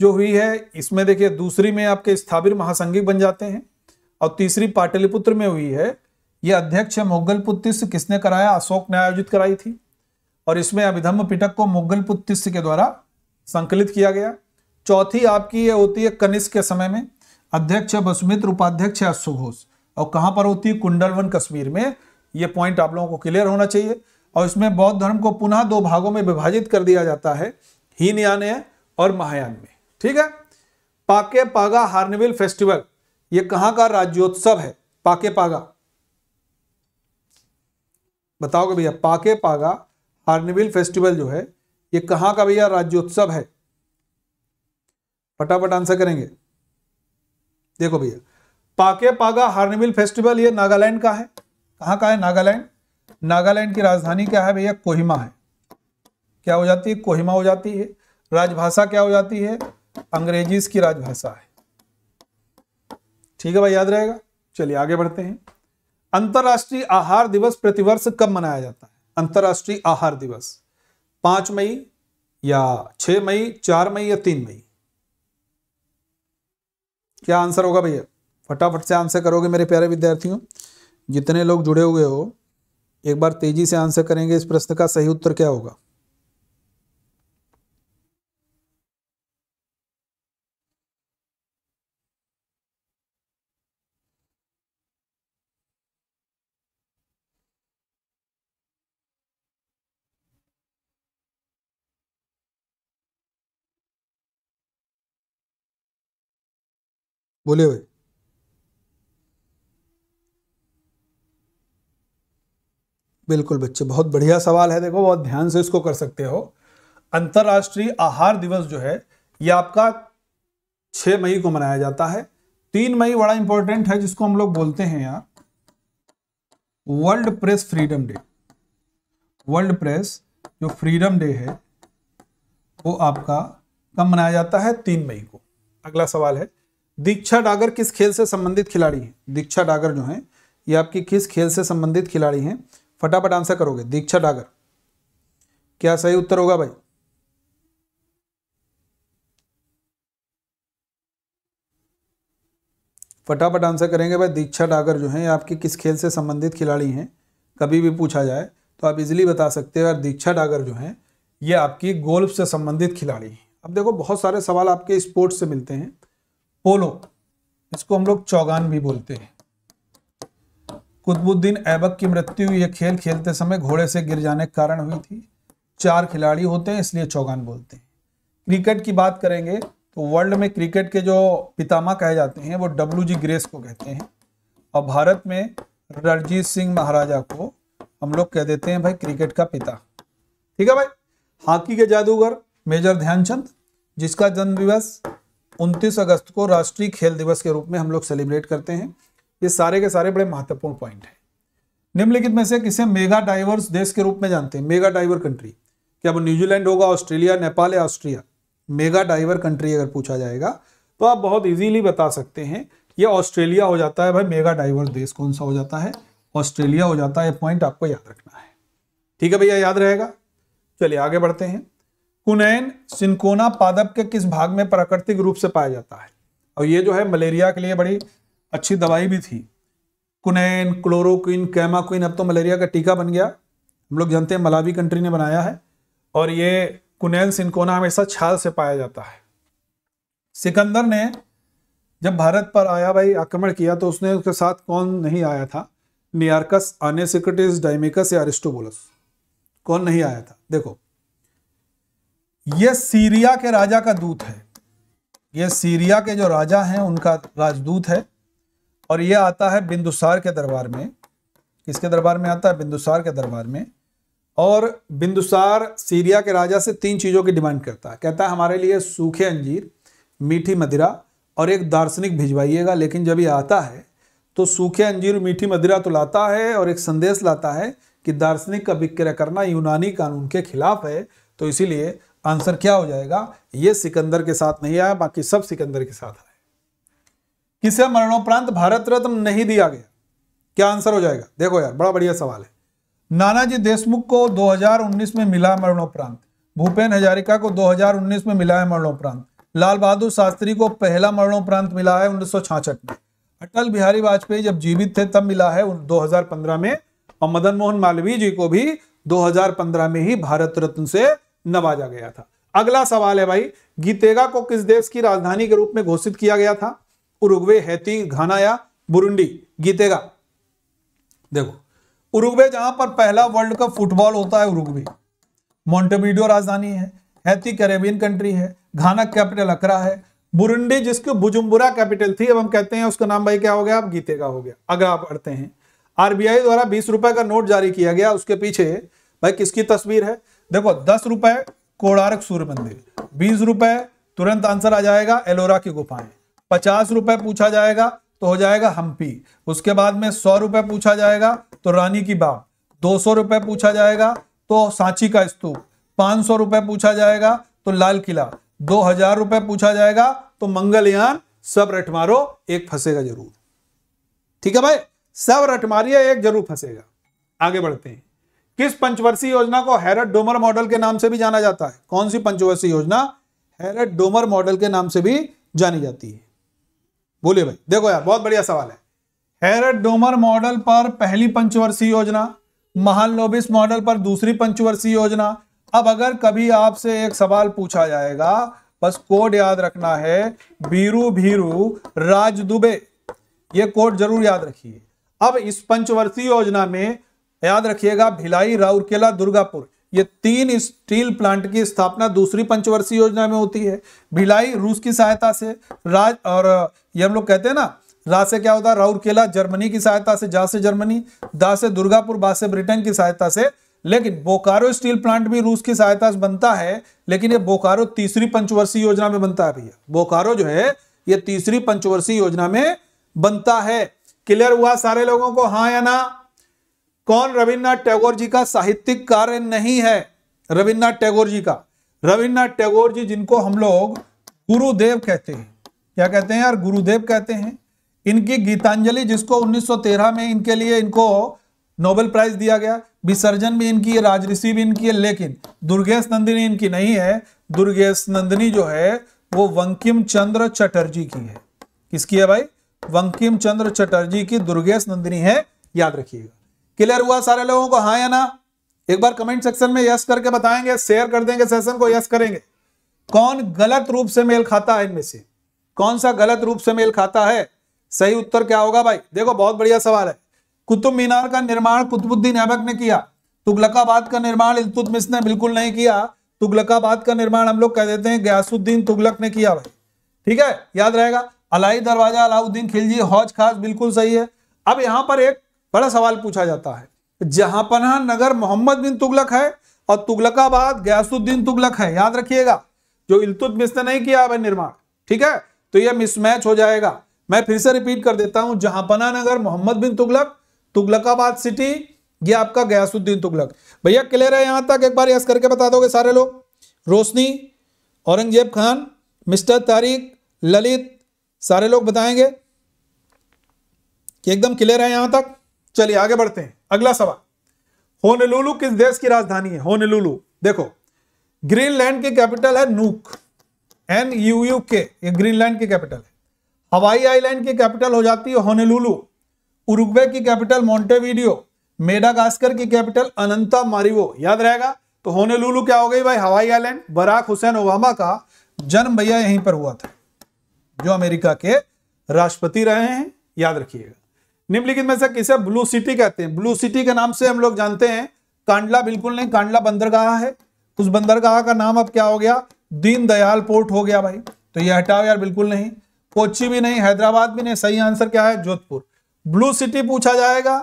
जो हुई है इसमें देखिए दूसरी में आपके स्थापित महासंगी बन जाते हैं और तीसरी पाटलिपुत्र में हुई है ये अध्यक्ष है मुगल पुत्तिस किसने कराया अशोक ने आयोजित कराई थी और इसमें अभिधम पिटक को मुगल पुत्तिस के द्वारा संकलित किया गया चौथी आपकी ये होती है कनिष्क के समय में अध्यक्ष वसुमित्र उपाध्यक्ष अश्वघोष और कहाँ पर होती है कुंडलवन कश्मीर में ये पॉइंट आप लोगों को क्लियर होना चाहिए और इसमें बौद्ध धर्म को पुनः दो भागों में विभाजित कर दिया जाता है हीनयान और महायान में ठीक है पाके पागा हार्नविल फेस्टिवल ये कहाँ का राज्योत्सव है पाके पागा बताओगे भैया पाके पागा हार्नविल फेस्टिवल जो है ये कहाँ का भैया राज्योत्सव है फटाफट आंसर करेंगे देखो भैया पाके पागा हार्नबिल फेस्टिवल ये नागालैंड का है कहाँ का है नागालैंड नागालैंड की राजधानी क्या है भैया कोहिमा है क्या हो जाती है कोहिमा हो जाती है राजभाषा क्या हो जाती है अंग्रेजी की राजभाषा है ठीक है भाई याद रहेगा चलिए आगे बढ़ते हैं अंतर्राष्ट्रीय आहार दिवस प्रतिवर्ष कब मनाया जाता है अंतर्राष्ट्रीय आहार दिवस पांच मई या छह मई चार मई या तीन मई क्या आंसर होगा भैया फटाफट से आंसर करोगे मेरे प्यारे विद्यार्थियों जितने लोग जुड़े हुए हो एक बार तेजी से आंसर करेंगे इस प्रश्न का सही उत्तर क्या होगा बोले हुए बिल्कुल बच्चे बहुत बढ़िया सवाल है देखो बहुत ध्यान से इसको कर सकते हो अंतर्राष्ट्रीय आहार दिवस जो है ये आपका छः मई को मनाया जाता है तीन मई बड़ा इंपॉर्टेंट है जिसको हम लोग बोलते हैं यार World Press Freedom Day World Press जो फ्रीडम डे है वो आपका कब मनाया जाता है तीन मई को अगला सवाल है दीक्षा डागर किस खेल से संबंधित खिलाड़ी है दीक्षा डागर जो है ये आपकी किस खेल से संबंधित खिलाड़ी है फटाफट आंसर करोगे दीक्षा डागर क्या सही उत्तर होगा भाई फटाफट आंसर करेंगे भाई दीक्षा डागर जो है आपके किस खेल से संबंधित खिलाड़ी हैं कभी भी पूछा जाए तो आप इजीली बता सकते हैं और दीक्षा डागर जो है ये आपकी गोल्फ से संबंधित खिलाड़ी हैं अब देखो बहुत सारे सवाल आपके स्पोर्ट्स से मिलते हैं पोलो इसको हम लोग चौगान भी बोलते हैं कुतबुद्दीन ऐबक की मृत्यु ये खेल खेलते समय घोड़े से गिर जाने के कारण हुई थी चार खिलाड़ी होते हैं इसलिए चौगान बोलते हैं क्रिकेट की बात करेंगे तो वर्ल्ड में क्रिकेट के जो पितामा कहे जाते हैं वो डब्ल्यू जी ग्रेस को कहते हैं और भारत में रणजीत सिंह महाराजा को हम लोग कह देते हैं भाई क्रिकेट का पिता ठीक है भाई हॉकी के जादूगर मेजर ध्यानचंद जिसका जन्म दिवस उनतीस अगस्त को राष्ट्रीय खेल दिवस के रूप में हम लोग सेलिब्रेट करते हैं ये सारे के सारे बड़े महत्वपूर्ण पॉइंट हैं निम्नलिखित में से किसे मेगा डाइवर्स देश के रूप में जानते हैं मेगा डाइवर कंट्री क्या वो न्यूजीलैंड होगा ऑस्ट्रेलिया नेपाल या ऑस्ट्रिया मेगा डाइवर कंट्री अगर पूछा जाएगा तो आप बहुत इजीली बता सकते हैं ये ऑस्ट्रेलिया हो जाता है भाई मेगा डाइवर्स देश कौन सा हो जाता है ऑस्ट्रेलिया हो जाता है पॉइंट आपको याद रखना है ठीक है भैया याद रहेगा चलिए आगे बढ़ते हैं कुनैन सिंकोना पादप के किस भाग में प्राकृतिक रूप से पाया जाता है और ये जो है मलेरिया के लिए बड़ी अच्छी दवाई भी थी कुनैन क्लोरोक्विन कैमाक्विन अब तो मलेरिया का टीका बन गया हम लोग जानते हैं मलावी कंट्री ने बनाया है और ये कुनैन सिंकोना हमेशा छाल से पाया जाता है सिकंदर ने जब भारत पर आया भाई आक्रमण किया तो उसने उसके साथ कौन नहीं आया था नियार्कस आनेसिकटिस डाइमिकस या अरिस्टोबोलस कौन नहीं आया था देखो ये सीरिया के राजा का दूत है ये सीरिया के जो राजा हैं उनका राजदूत है और यह आता है बिंदुसार के दरबार में किसके दरबार में आता है बिंदुसार के दरबार में और बिंदुसार सीरिया के राजा से तीन चीज़ों की डिमांड करता है कहता है हमारे लिए सूखे अंजीर मीठी मदिरा और एक दार्शनिक भिजवाइएगा लेकिन जब ये आता है तो सूखे अंजीर मीठी मदिरा तो लाता है और एक संदेश लाता है कि दार्शनिक का विक्रय करना यूनानी कानून के खिलाफ है तो इसीलिए आंसर क्या हो जाएगा ये सिकंदर के साथ नहीं आया बाकी सब सिकंदर के साथ किसे मरणोपरांत भारत रत्न नहीं दिया गया क्या आंसर हो जाएगा देखो यार बड़ा बढ़िया सवाल है नानाजी देशमुख को 2019 में मिला मरणोपरांत भूपेन हजारिका को 2019 में मिला है मरणोपरांत लाल बहादुर शास्त्री को पहला मरणोपरांत मिला है उन्नीस में अटल बिहारी वाजपेयी जब जीवित थे तब मिला है दो में और मदन मोहन मालवीय जी को भी 2015 में ही भारत रत्न से नवाजा गया था अगला सवाल है भाई गीतेगा को किस देश की राजधानी के रूप में घोषित किया गया था उरुग्वे हैती घाना या बुरुंडी गीतेगा देखो उरुग्वे जहां पर पहला वर्ल्ड कप फुटबॉल होता है उरुग्वे मोन्टेबीडियो राजधानी है हैती कैरेबियन कंट्री है घाना कैपिटल अकरा है बुरुंडी जिसके बुजुम्बुरा कैपिटल थी अब हम कहते हैं उसका नाम भाई क्या हो गया अब गीतेगा हो गया अगर आप पढ़ते हैं आरबीआई द्वारा बीस रुपए का नोट जारी किया गया उसके पीछे भाई किसकी तस्वीर है देखो दस रुपए कोणार्क सूर्य मंदिर बीस रुपए तुरंत आंसर आ जाएगा एलोरा की गुफाएं पचास रुपए पूछा जाएगा तो हो जाएगा हम्पी उसके बाद में सौ रुपए पूछा जाएगा तो रानी की बाग दो सौ रुपए पूछा जाएगा तो सांची का स्तूप पांच सौ रुपए पूछा जाएगा तो लाल किला दो हजार रुपए पूछा जाएगा तो मंगलयान सब रट मारो एक फंसेगा जरूर ठीक है भाई सब रट मारिए एक जरूर फंसेगा आगे बढ़ते हैं किस पंचवर्षीय योजना को हैरट डोमर मॉडल के नाम से भी जाना जाता है कौन सी पंचवर्षीय योजना हैरट डोमर मॉडल के नाम से भी जानी जाती है बोलिए भाई देखो यार बहुत बढ़िया सवाल है हेरड डोमर मॉडल पर पहली पंचवर्षीय योजना महान लोबिस मॉडल पर दूसरी पंचवर्षीय योजना अब अगर कभी आपसे एक सवाल पूछा जाएगा बस कोड याद रखना है बीरू भीरू राज दुबे ये कोड जरूर याद रखिए अब इस पंचवर्षीय योजना में याद रखिएगा भिलाई राउरकेला दुर्गापुर ये तीन स्टील प्लांट की स्थापना दूसरी पंचवर्षीय योजना में होती है भिलाई रूस की सहायता से राज और ये हम लोग कहते हैं ना रा से क्या होता है राउरकेला जर्मनी की सहायता से जा से जर्मनी दा से दुर्गापुर बा से ब्रिटेन की सहायता से लेकिन बोकारो स्टील प्लांट भी रूस की सहायता से बनता है लेकिन ये बोकारो तीसरी पंचवर्षीय योजना में बनता है भैया बोकारो जो है ये तीसरी पंचवर्षीय योजना में बनता है क्लियर हुआ सारे लोगों को हाँ या ना कौन रविन्द्रनाथ टैगोर जी का साहित्यिक कार्य नहीं है रविन्द्रनाथ टैगोर जी का रविन्द्रनाथ टैगोर जी जिनको हम लोग गुरुदेव कहते हैं क्या कहते हैं यार गुरुदेव कहते हैं इनकी गीतांजलि जिसको 1913 में इनके लिए इनको नोबेल प्राइज दिया गया विसर्जन भी इनकी है राजऋषि भी इनकी है लेकिन दुर्गेश नंदिनी इनकी नहीं है दुर्गेश नंदिनी जो है वो वंकिम चंद्र चटर्जी की है किसकी है भाई वंकिम चंद्र चटर्जी की दुर्गेश नंदिनी है याद रखिएगा क्लियर हुआ सारे लोगों को हाँ या ना एक बार कमेंट सेक्शन में यस करके बताएंगे शेयर कर देंगे सेशन को यस करेंगे कौन गलत रूप से मेल खाता है इनमें से कौन सा गलत रूप से मेल खाता है सही उत्तर क्या होगा भाई देखो बहुत बढ़िया सवाल है कुतुब मीनार का निर्माण कुतुबुद्दीन ऐबक ने किया तुगलकाबाद का निर्माण इल्तुतमिश ने बिल्कुल नहीं किया तुगलकाबाद का निर्माण हम लोग कह देते हैं गयासुद्दीन तुगलक ने किया भाई ठीक है याद रहेगा अलाई दरवाजा अलाउद्दीन खिलजी हौज खास बिल्कुल सही है अब यहाँ पर एक बड़ा सवाल पूछा जाता है जहांपना नगर मोहम्मद बिन तुगलक है और तुगलकाबाद गयासुद्दीन तुगलक है याद रखिएगा जो इल्तुतमिश ने नहीं किया है निर्माण ठीक है तो यह मिसमैच हो जाएगा मैं फिर से रिपीट कर देता हूं जहांपना नगर मोहम्मद बिन तुगलक तुगलकाबाद सिटी ये आपका गयासुद्दीन तुगलक भैया क्लियर है यहां तक एक बार यस करके बता दोगे सारे लोग रोशनी औरंगजेब खान मिस्टर तारिक ललित सारे लोग बताएंगे कि एकदम क्लियर है यहां तक चलिए आगे बढ़ते हैं अगला सवाल होनलुलु किस देश की राजधानी है होनलुलु देखो ग्रीनलैंड की कैपिटल है नूक एन यू यू के ये ग्रीनलैंड की कैपिटल है हवाई आइलैंड की कैपिटल हो जाती है होनेलुलु उरुग्वे की कैपिटल मोंटेवीडियो मेडागास्कर की कैपिटल अनंता मारिवो याद रहेगा तो होनेलुलु क्या हो गई भाई Hawaii island Barack Hussain Obama का जन्म भैया यहीं पर हुआ था जो अमेरिका के राष्ट्रपति रहे हैं याद रखिएगा निम्नलिखित में से किसे ब्लू सिटी कहते हैं ब्लू सिटी के नाम से हम लोग जानते हैं कांडला बिल्कुल नहीं कांडला बंदरगाह है उस बंदरगाह का नाम अब क्या हो गया दीनदयाल पोर्ट हो गया भाई तो ये हटाओ यार बिल्कुल नहीं कोची भी नहीं हैदराबाद भी नहीं सही आंसर क्या है जोधपुर ब्लू सिटी पूछा जाएगा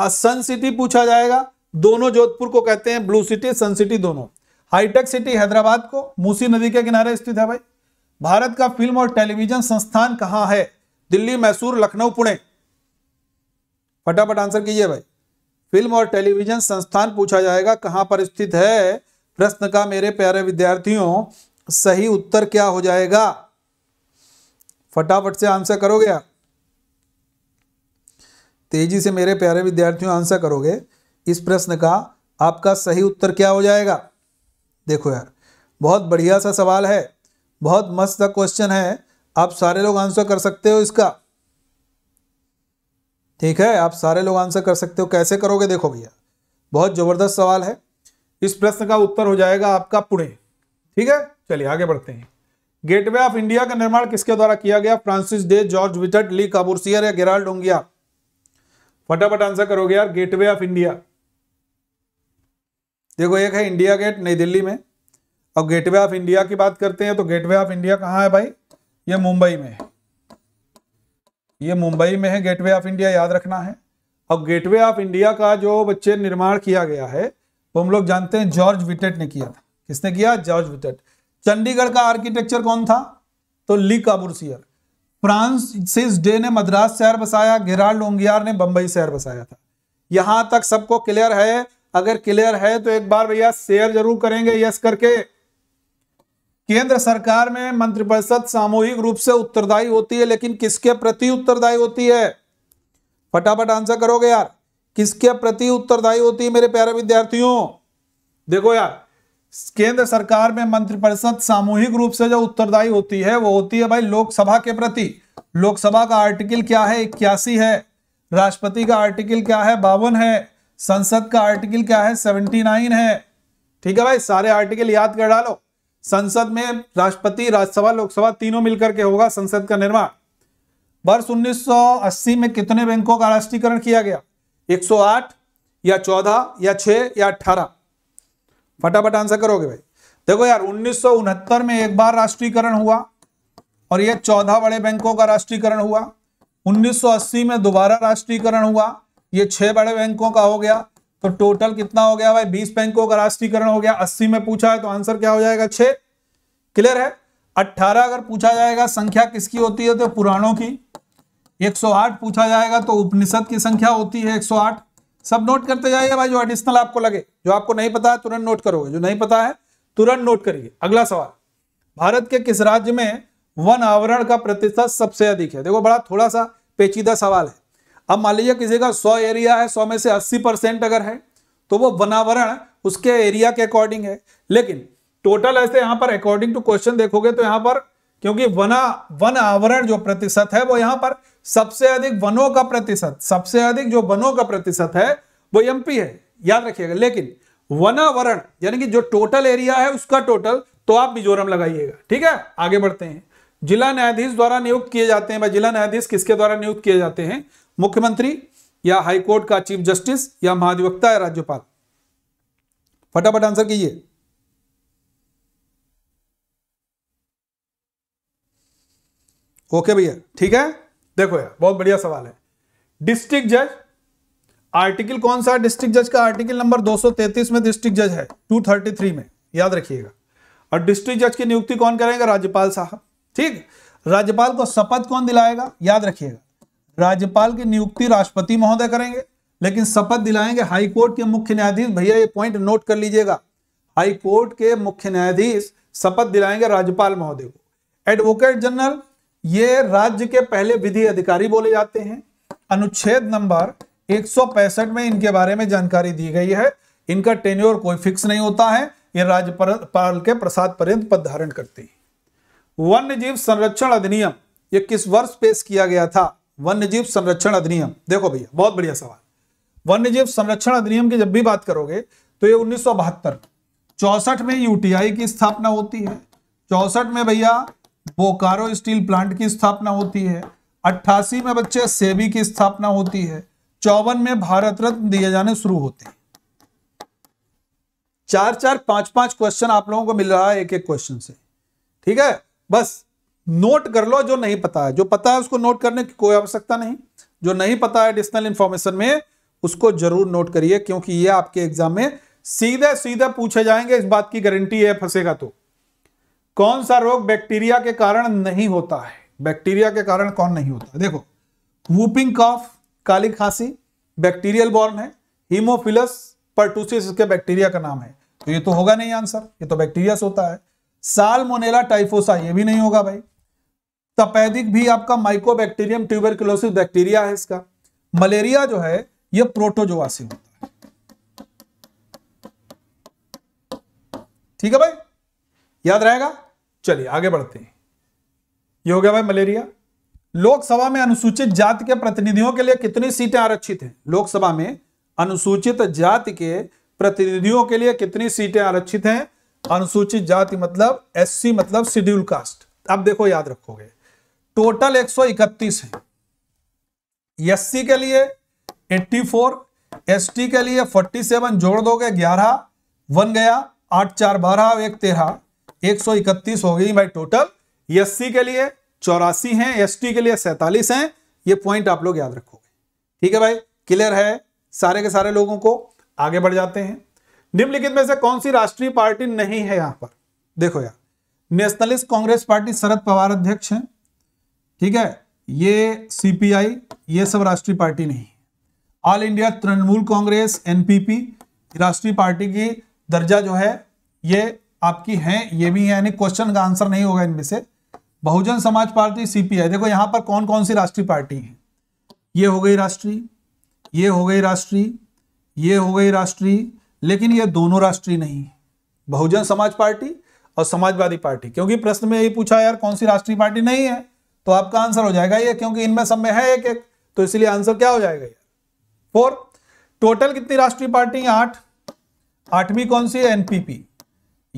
और सन सिटी पूछा जाएगा दोनों जोधपुर को कहते हैं ब्लू सिटी सन सिटी दोनों हाईटेक सिटी हैदराबाद को मूसी नदी के किनारे स्थित है भाई भारत का फिल्म और टेलीविजन संस्थान कहाँ है दिल्ली मैसूर लखनऊ पुणे फटाफट आंसर कीजिए भाई फिल्म और टेलीविजन संस्थान पूछा जाएगा कहाँ पर स्थित है प्रश्न का मेरे प्यारे विद्यार्थियों सही उत्तर क्या हो जाएगा फटाफट से आंसर करोगे आप तेजी से मेरे प्यारे विद्यार्थियों आंसर करोगे इस प्रश्न का आपका सही उत्तर क्या हो जाएगा देखो यार बहुत बढ़िया सा सवाल है बहुत मस्त सा क्वेश्चन है आप सारे लोग आंसर कर सकते हो इसका ठीक है आप सारे लोग आंसर कर सकते हो कैसे करोगे देखो भैया बहुत ज़बरदस्त सवाल है इस प्रश्न का उत्तर हो जाएगा आपका पुणे ठीक है चलिए आगे बढ़ते हैं गेटवे ऑफ इंडिया का निर्माण किसके द्वारा किया गया फ्रांसिस डे जॉर्ज विटर्ट ली काबूर्सियर या गेराल्ड होंगिया फटाफट आंसर करोगे यार गेटवे ऑफ इंडिया देखो एक है इंडिया गेट नई दिल्ली में अब गेटवे ऑफ इंडिया की बात करते हैं तो गेटवे ऑफ इंडिया कहाँ है भाई ये मुंबई में है ये मुंबई में है गेटवे ऑफ इंडिया याद रखना है अब गेटवे ऑफ इंडिया का जो बच्चे निर्माण किया गया है वो हम लोग जानते हैं जॉर्ज विटेट ने किया था किसने किया जॉर्ज विटेट चंडीगढ़ का आर्किटेक्चर कौन था तो ली काबुरसियर फ्रांसिस डे ने मद्रास शहर बसाया गिराल्ड लोंगियार ने बंबई शहर बसाया था यहां तक सबको क्लियर है अगर क्लियर है तो एक बार भैया शेयर जरूर करेंगे यस करके केंद्र सरकार में मंत्रिपरिषद सामूहिक रूप से उत्तरदायी होती है लेकिन किसके प्रति उत्तरदायी होती है फटाफट आंसर करोगे यार किसके प्रति उत्तरदायी होती है मेरे प्यारे विद्यार्थियों देखो यार केंद्र सरकार में मंत्रिपरिषद सामूहिक रूप से जो उत्तरदायी होती है वो होती है भाई लोकसभा के प्रति लोकसभा का आर्टिकल क्या है इक्यासी है राष्ट्रपति का आर्टिकल क्या है बावन है संसद का आर्टिकल क्या है सेवेंटी नाइन है ठीक है भाई सारे आर्टिकल याद कर डालो संसद में राष्ट्रपति राज्यसभा लोकसभा तीनों मिलकर के होगा संसद का निर्माण वर्ष 1980 में कितने बैंकों का राष्ट्रीयकरण किया गया 108 या 14 या 6 या 18 फटाफट आंसर करोगे भाई देखो यार उन्नीस में एक बार राष्ट्रीयकरण हुआ और यह 14 बड़े बैंकों का राष्ट्रीयकरण हुआ 1980 में दोबारा राष्ट्रीयकरण हुआ ये छह बड़े बैंकों का हो गया तो टोटल कितना हो गया भाई बीस बैंकों का राष्ट्रीयकरण हो गया अस्सी में पूछा है तो आंसर क्या हो जाएगा छह क्लियर है अट्ठारह अगर पूछा जाएगा संख्या किसकी होती है तो पुराणों की 108 पूछा जाएगा तो उपनिषद की संख्या होती है 108 सब नोट करते जाइए भाई जो एडिशनल आपको लगे जो आपको नहीं पता है तुरंत नोट करोगे जो नहीं पता है तुरंत नोट करिए अगला सवाल भारत के किस राज्य में वन आवरण का प्रतिशत सबसे अधिक है देखो बड़ा थोड़ा सा पेचीदा सवाल है अब मान लीजिए किसी का सौ एरिया है सौ में से अस्सी परसेंट अगर है तो वो वनावरण उसके एरिया के अकॉर्डिंग है लेकिन टोटल ऐसे यहाँ पर अकॉर्डिंग टू क्वेश्चन देखोगे तो यहां पर क्योंकि वना वन आवरण जो प्रतिशत है वो यहां पर सबसे अधिक वनों का प्रतिशत सबसे अधिक जो वनों का प्रतिशत है वो एमपी है याद रखिएगा लेकिन वनावरण यानी कि जो टोटल एरिया है उसका टोटल तो आप मिजोरम लगाइएगा ठीक है आगे बढ़ते हैं जिला न्यायाधीश द्वारा नियुक्त किए जाते हैं जिला न्यायाधीश किसके द्वारा नियुक्त किए जाते हैं मुख्यमंत्री या हाईकोर्ट का चीफ जस्टिस या महाधिवक्ता या राज्यपाल फटाफट आंसर कीजिए ओके भैया ठीक है देखो यार बहुत बढ़िया सवाल है डिस्ट्रिक्ट जज आर्टिकल कौन सा डिस्ट्रिक्ट जज का आर्टिकल नंबर 233 में डिस्ट्रिक्ट जज है 233 में याद रखिएगा और डिस्ट्रिक्ट जज की नियुक्ति कौन करेगा राज्यपाल साहब ठीक राज्यपाल को शपथ कौन दिलाएगा याद रखिएगा राज्यपाल की नियुक्ति राष्ट्रपति महोदय करेंगे लेकिन शपथ दिलाएंगे हाईकोर्ट के मुख्य न्यायाधीश भैया ये पॉइंट नोट कर लीजिएगा हाईकोर्ट के मुख्य न्यायाधीश शपथ दिलाएंगे राज्यपाल महोदय को एडवोकेट जनरल ये राज्य के पहले विधि अधिकारी बोले जाते हैं अनुच्छेद नंबर एक में इनके बारे में जानकारी दी गई है इनका टेन्योर कोई फिक्स नहीं होता है ये राज्यपाल के प्रसाद पर्यत पद धारण करते हैं वन्य जीव संरक्षण अधिनियम ये किस वर्ष पेश किया गया था वन्यजीव संरक्षण अधिनियम देखो भैया बहुत बढ़िया सवाल वन्यजीव संरक्षण अधिनियम की जब भी बात करोगे तो ये उन्नीस सौ चौसठ में यूटीआई की स्थापना होती है चौसठ में भैया बोकारो स्टील प्लांट की स्थापना होती है अट्ठासी में बच्चे सेबी की स्थापना होती है चौवन में भारत रत्न दिए जाने शुरू होते हैं चार चार पांच पांच क्वेश्चन आप लोगों को मिल रहा है एक एक क्वेश्चन से ठीक है बस नोट कर लो जो नहीं पता है जो पता है उसको नोट करने की कोई आवश्यकता नहीं जो नहीं पता है एडिशनल इंफॉर्मेशन में उसको जरूर नोट करिए क्योंकि ये आपके एग्जाम में सीधे सीधे पूछे जाएंगे इस बात की गारंटी है फंसेगा तो कौन सा रोग बैक्टीरिया के कारण नहीं होता है बैक्टीरिया के कारण कौन नहीं होता है? देखो वूपिंग कॉफ काली खांसी बैक्टीरियल बॉर्न है हीमोफिलस परटूसिस इसके बैक्टीरिया का नाम है तो ये तो होगा नहीं आंसर ये तो बैक्टीरिया से होता है साल मोनेला टाइफोसा ये भी नहीं होगा भाई तपैदिक भी आपका माइकोबैक्टीरियम ट्यूबरकुलोसिस बैक्टीरिया है इसका मलेरिया जो है यह प्रोटोजोआ से होता है ठीक है भाई याद रहेगा चलिए आगे बढ़ते हैं ये हो गया भाई मलेरिया लोकसभा में अनुसूचित जाति के प्रतिनिधियों के लिए कितनी सीटें आरक्षित हैं लोकसभा में अनुसूचित जाति के प्रतिनिधियों के लिए कितनी सीटें आरक्षित हैं अनुसूचित जाति मतलब एससी मतलब शेड्यूल कास्ट अब देखो याद रखोगे टोटल 131 है एससी के लिए 84 एसटी के लिए 47 जोड़ दोगे 11 वन गया आठ चार बारह एक तेरह एक सौ इकतीस हो गई भाई टोटल एससी के लिए चौरासी हैं एसटी के लिए सैतालीस हैं ये पॉइंट आप लोग याद रखोगे ठीक है भाई क्लियर है सारे के सारे लोगों को आगे बढ़ जाते हैं निम्नलिखित में से कौन सी राष्ट्रीय पार्टी नहीं है यहां पर देखो यार Nationalist Congress Party Sharad Pawar अध्यक्ष हैं ठीक है ये सीपीआई ये सब राष्ट्रीय पार्टी नहीं All India Trinamool Congress NPP राष्ट्रीय पार्टी की दर्जा जो है ये आपकी है ये भी है यानी क्वेश्चन का आंसर नहीं होगा इनमें से बहुजन समाज पार्टी सीपीआई देखो यहां पर कौन कौन सी राष्ट्रीय पार्टी है ये हो गई राष्ट्रीय ये हो गई राष्ट्रीय ये हो गई राष्ट्रीय लेकिन ये दोनों राष्ट्रीय नहीं है बहुजन समाज पार्टी और समाजवादी पार्टी क्योंकि प्रश्न में यही पूछा यार कौन सी राष्ट्रीय पार्टी नहीं है तो आपका आंसर हो जाएगा ये क्योंकि इनमें सब में है एक एक तो इसलिए आंसर क्या हो जाएगा ये फोर टोटल कितनी राष्ट्रीय पार्टी आठ आठवीं कौन सी है एनपीपी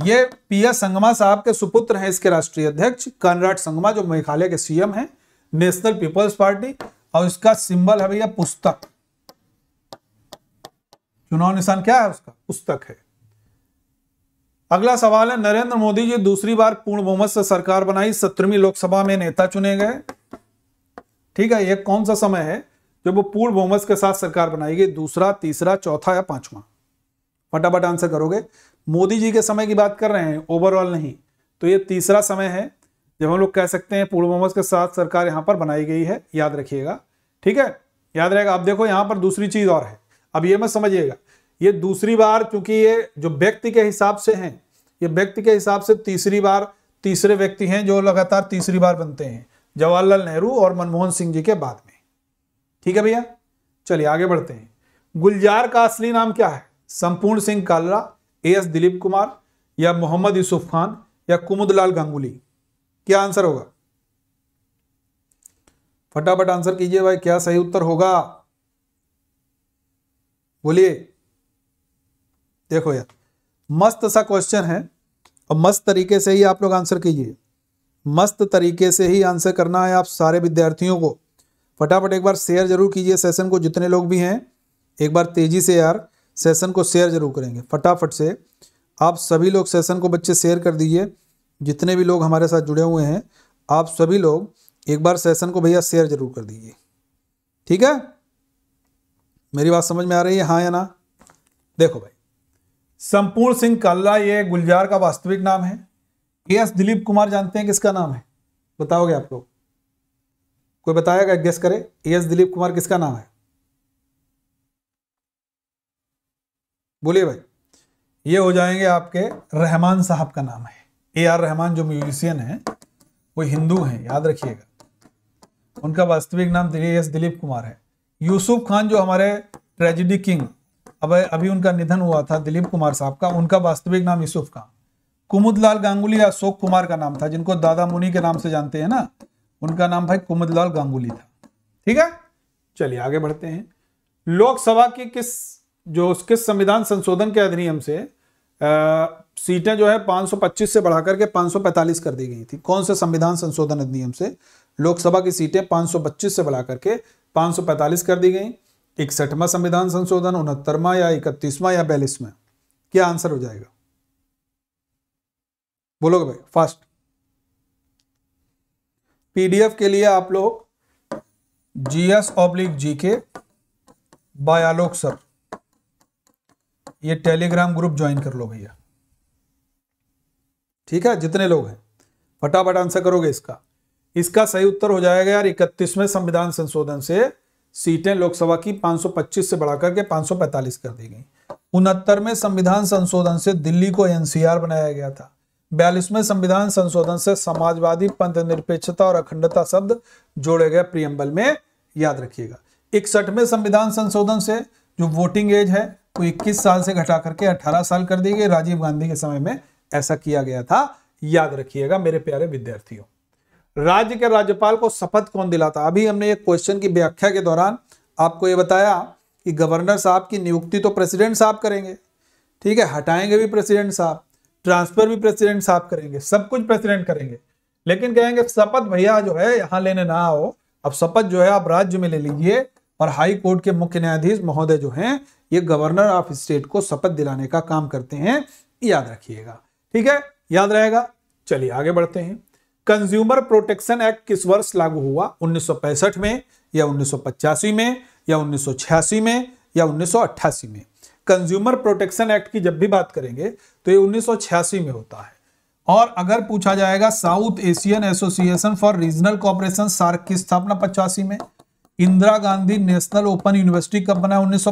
ये पीएस संगमा साहब के सुपुत्र हैं इसके राष्ट्रीय अध्यक्ष कनराट संगमा जो मेघालय के सीएम हैं नेशनल पीपल्स पार्टी और इसका सिंबल है भैया पुस्तक चुनाव निशान क्या है उसका पुस्तक है अगला सवाल है नरेंद्र मोदी जी दूसरी बार पूर्ण बहुमत से सरकार बनाई सत्रहवीं लोकसभा में नेता चुने गए ठीक है यह कौन सा समय है जब वो पूर्ण बहुमत के साथ सरकार बनाई गई दूसरा तीसरा चौथा या पांचवा फटाफट आंसर करोगे मोदी जी के समय की बात कर रहे हैं ओवरऑल नहीं तो ये तीसरा समय है जब हम लोग कह सकते हैं पूर्ण बहुमत के साथ सरकार यहाँ पर बनाई गई है याद रखिएगा ठीक है याद रहेगा आप देखो यहाँ पर दूसरी चीज और है अब ये मत समझिएगा ये दूसरी बार क्योंकि ये जो व्यक्ति के हिसाब से हैं ये व्यक्ति के हिसाब से तीसरी बार तीसरे व्यक्ति हैं जो लगातार तीसरी बार बनते हैं जवाहरलाल नेहरू और मनमोहन सिंह जी के बाद में ठीक है भैया चलिए आगे बढ़ते हैं गुलजार का असली नाम क्या है संपूर्ण सिंह कालरा ए एस दिलीप कुमार या मोहम्मद यूसुफ खान या कुमुदलाल गांगुली क्या आंसर होगा फटाफट आंसर कीजिए भाई क्या सही उत्तर होगा बोलिए देखो यार मस्त सा क्वेश्चन है और मस्त तरीके से ही आप लोग आंसर कीजिए मस्त तरीके से ही आंसर करना है आप सारे विद्यार्थियों को फटाफट एक बार शेयर जरूर कीजिए सेशन को जितने लोग भी हैं एक बार तेज़ी से यार सेशन को शेयर जरूर करेंगे फटाफट से आप सभी लोग सेशन को बच्चे शेयर कर दीजिए जितने भी लोग हमारे साथ जुड़े हुए हैं आप सभी लोग एक बार सेशन को भैया शेयर जरूर कर दीजिए ठीक है मेरी बात समझ में आ रही है हाँ या ना देखो भाई संपूर्ण सिंह कल्ला ये गुलजार का वास्तविक नाम है के एस दिलीप कुमार जानते हैं किसका नाम है बताओगे आप लोग कोई बताएगा गेस करे ए एस दिलीप कुमार किसका नाम है बोलिए भाई ये हो जाएंगे आपके रहमान साहब का नाम है ए आर रहमान जो म्यूजिशियन है वो हिंदू हैं याद रखिएगा उनका वास्तविक नाम एस दिलीप कुमार है यूसुफ खान जो हमारे ट्रेजिडी किंग अब अभी उनका निधन हुआ था दिलीप कुमार साहब का उनका वास्तविक नाम यूसुफ का कुमुदलाल गांगुली अशोक कुमार का नाम था जिनको दादा मुनि के नाम से जानते हैं ना उनका नाम भाई कुमुदलाल गांगुली था ठीक है चलिए आगे बढ़ते हैं लोकसभा की किस जो उसके संविधान संशोधन के अधिनियम से आ, सीटें जो है 525 से बढ़ाकर के 545 कर दी गई थी कौन से संविधान संशोधन अधिनियम से लोकसभा की सीटें 525 से बढ़ाकर के 545 कर दी गई इकसठवां संविधान संशोधन उनहत्तरवा या इकतीसवां या बयालीसवा क्या आंसर हो जाएगा बोलोगे भाई फास्ट पीडीएफ के लिए आप लोग जीएस ऑब्लिक जी के बायालोक सर ये टेलीग्राम ग्रुप ज्वाइन कर लो भैया ठीक है जितने लोग हैं फटाफट आंसर करोगे इसका इसका सही उत्तर हो जाएगा यार इकतीसवें संविधान संशोधन से सीटें लोकसभा की 525 से बढ़ाकर के 545 कर दी गई उनहत्तर में संविधान संशोधन से दिल्ली को एनसीआर बनाया गया था बयालीसवें संविधान संशोधन से समाजवादी पंथ निरपेक्षता और अखंडता शब्द जोड़े गए प्रियम्बल में याद रखिएगा इकसठवें संविधान संशोधन से जो वोटिंग एज है वो 21 साल से घटा करके 18 साल कर दी गई राजीव गांधी के समय में ऐसा किया गया था याद रखिएगा मेरे प्यारे विद्यार्थियों राज्य के राज्यपाल को शपथ कौन दिलाता अभी हमने एक क्वेश्चन की व्याख्या के दौरान आपको ये बताया कि गवर्नर साहब की नियुक्ति तो प्रेसिडेंट साहब करेंगे ठीक है हटाएंगे भी प्रेसिडेंट साहब ट्रांसफर भी प्रेसिडेंट साहब करेंगे सब कुछ प्रेसिडेंट करेंगे लेकिन कहेंगे शपथ भैया जो है यहाँ लेने ना आओ अब शपथ जो है आप राज्य में ले लीजिए और हाई कोर्ट के मुख्य न्यायाधीश महोदय जो हैं ये गवर्नर ऑफ स्टेट को शपथ दिलाने का काम करते हैं याद रखिएगा ठीक है याद रहेगा चलिए आगे बढ़ते हैं कंज्यूमर प्रोटेक्शन एक्ट किस वर्ष लागू हुआ उन्नीस में या उन्नीस में या उन्नीस में या उन्नीस में कंज्यूमर प्रोटेक्शन एक्ट की जब भी बात करेंगे तो ये 1986 में होता है और अगर पूछा जाएगा South Asian Association for Regional Cooperation SAARC की स्थापना पचासी में Indira Gandhi National Open University कब बना उन्नीस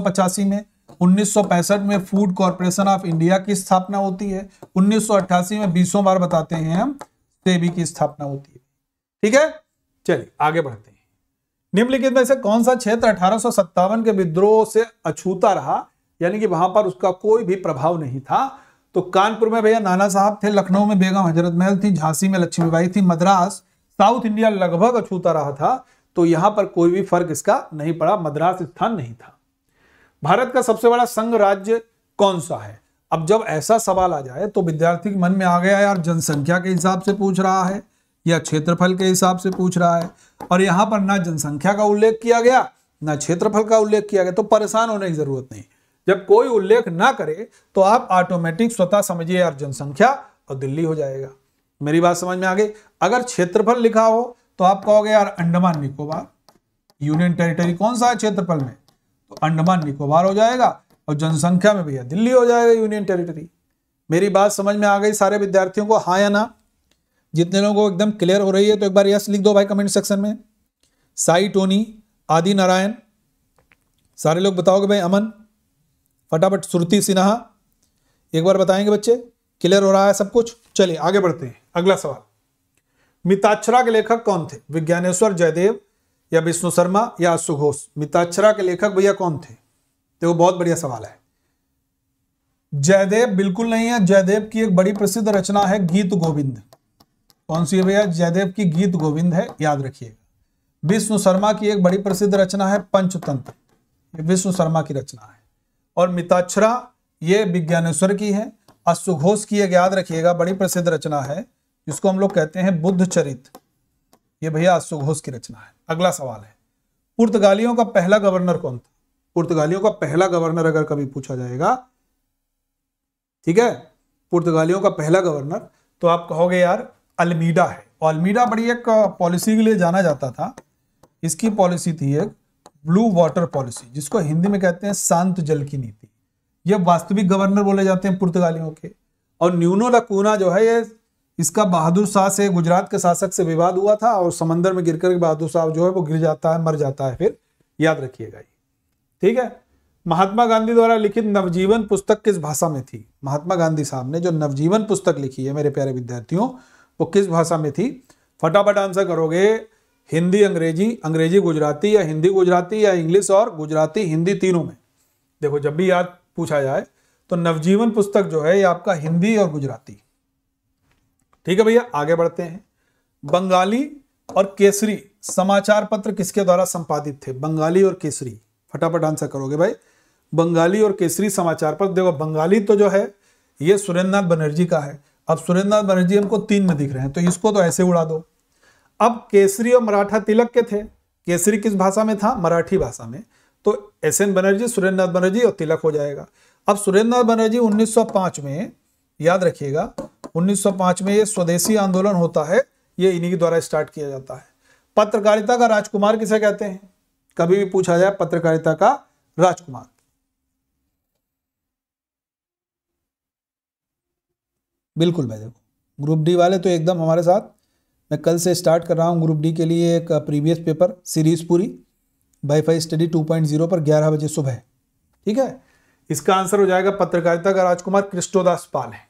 में 1965 में फूड कॉरपोरेशन ऑफ इंडिया की स्थापना होती है 1988 में बीसों बार बताते हैं हम देवी की स्थापना होती है ठीक है चलिए आगे बढ़ते हैं निम्नलिखित में से कौन सा क्षेत्र अठारह के विद्रोह से अछूता रहा यानी कि वहां पर उसका कोई भी प्रभाव नहीं था तो कानपुर में भैया नाना साहब थे लखनऊ में बेगम हजरत महल थी झांसी में लक्ष्मीबाई थी मद्रास साउथ इंडिया लगभग अछूता रहा था तो यहां पर कोई भी फर्क इसका नहीं पड़ा मद्रास स्थान नहीं था भारत का सबसे बड़ा संघ राज्य कौन सा है अब जब ऐसा सवाल आ जाए तो विद्यार्थी के मन में आ गया यार जनसंख्या के हिसाब से पूछ रहा है या क्षेत्रफल के हिसाब से पूछ रहा है और यहां पर ना जनसंख्या का उल्लेख किया गया ना क्षेत्रफल का उल्लेख किया गया तो परेशान होने की जरूरत नहीं जब कोई उल्लेख ना करे तो आप ऑटोमेटिक स्वतः समझिए यार जनसंख्या और दिल्ली हो जाएगा मेरी बात समझ में आ गई अगर क्षेत्रफल लिखा हो तो आप कहोगे यार अंडमान निकोबार यूनियन टेरिटरी कौन सा है क्षेत्रफल में तो अंडमान निकोबार हो जाएगा और जनसंख्या में भैया दिल्ली हो जाएगा यूनियन टेरिटरी मेरी बात समझ में आ गई सारे विद्यार्थियों को हाँ या ना जितने लोगों को एकदम क्लियर हो रही है तो एक बार यस लिख दो भाई कमेंट सेक्शन में साई टोनी आदि नारायण सारे लोग बताओगे भाई अमन फटाफट श्रुति सिन्हा एक बार बताएंगे बच्चे क्लियर हो रहा है सब कुछ चलिए आगे बढ़ते हैं अगला सवाल मिताक्षरा के लेखक कौन थे विज्ञानेश्वर जयदेव या विष्णु शर्मा या अशु घोष मिताक्षरा के लेखक भैया कौन थे देखो बहुत बढ़िया सवाल है जयदेव बिल्कुल नहीं है जयदेव की एक बड़ी प्रसिद्ध रचना है गीत गोविंद कौन सी है भैया जयदेव की गीत गोविंद है याद रखिएगा विष्णु शर्मा की एक बड़ी प्रसिद्ध रचना है पंचतंत्र विष्णु शर्मा की रचना है और मिताक्षरा ये विज्ञानेश्वर की है अश्वघोष की एक याद रखिएगा बड़ी प्रसिद्ध रचना है जिसको हम लोग कहते हैं बुद्ध चरित ये भैया अश्वघोष की रचना है अगला सवाल है पुर्तगालियों का पहला गवर्नर कौन था पुर्तगालियों का पहला गवर्नर अगर कभी पूछा जाएगा ठीक है पुर्तगालियों का पहला गवर्नर तो आप कहोगे यार अलमीडा है अलमीडा बड़ी एक पॉलिसी के लिए जाना जाता था इसकी पॉलिसी थी एक ब्लू वाटर पॉलिसी जिसको हिंदी में कहते हैं शांत जल की नीति ये वास्तविक गवर्नर बोले जाते हैं पुर्तगालियों के और न्यूनो लकूना जो है ये इसका बहादुर शाह से गुजरात के शासक से विवाद हुआ था और समंदर में गिरकर बहादुर शाह जो है वो गिर जाता है मर जाता है फिर याद रखिएगा ये ठीक है महात्मा गांधी द्वारा लिखित नवजीवन पुस्तक किस भाषा में थी महात्मा गांधी साहब ने जो नवजीवन पुस्तक लिखी है मेरे प्यारे विद्यार्थियों वो किस भाषा में थी फटाफट आंसर करोगे हिंदी अंग्रेजी अंग्रेजी गुजराती या हिंदी गुजराती या इंग्लिश और गुजराती हिंदी तीनों में देखो जब भी याद पूछा जाए तो नवजीवन पुस्तक जो है ये आपका हिंदी और गुजराती ठीक है भैया आगे बढ़ते हैं बंगाली और केसरी समाचार पत्र किसके द्वारा संपादित थे बंगाली और केसरी फटाफट आंसर करोगे भाई बंगाली और केसरी समाचार पर देखो बंगाली तो जो है ये सुरेंद्रनाथ बनर्जी का है अब सुरेंद्रनाथ बनर्जी हमको तीन में दिख रहे हैं तो इसको तो ऐसे उड़ा दो अब केसरी और मराठा तिलक के थे केसरी किस भाषा में था मराठी भाषा में तो एस एन बनर्जी सुरेंद्रनाथ बनर्जी और तिलक हो जाएगा अब सुरेंद्रनाथ बनर्जी 1905 में याद रखिएगा 1905 में ये स्वदेशी आंदोलन होता है ये इन्हीं के द्वारा स्टार्ट किया जाता है पत्रकारिता का राजकुमार किसे कहते हैं कभी भी पूछा जाए पत्रकारिता का राजकुमार बिल्कुल भाई देखो ग्रुप डी वाले तो एकदम हमारे साथ मैं कल से स्टार्ट कर रहा हूँ ग्रुप डी के लिए एक प्रीवियस पेपर सीरीज पूरी वाईफाई स्टडी 2.0 पर 11 बजे सुबह ठीक है इसका आंसर हो जाएगा पत्रकारिता का राजकुमार क्रिस्टोदास पाल है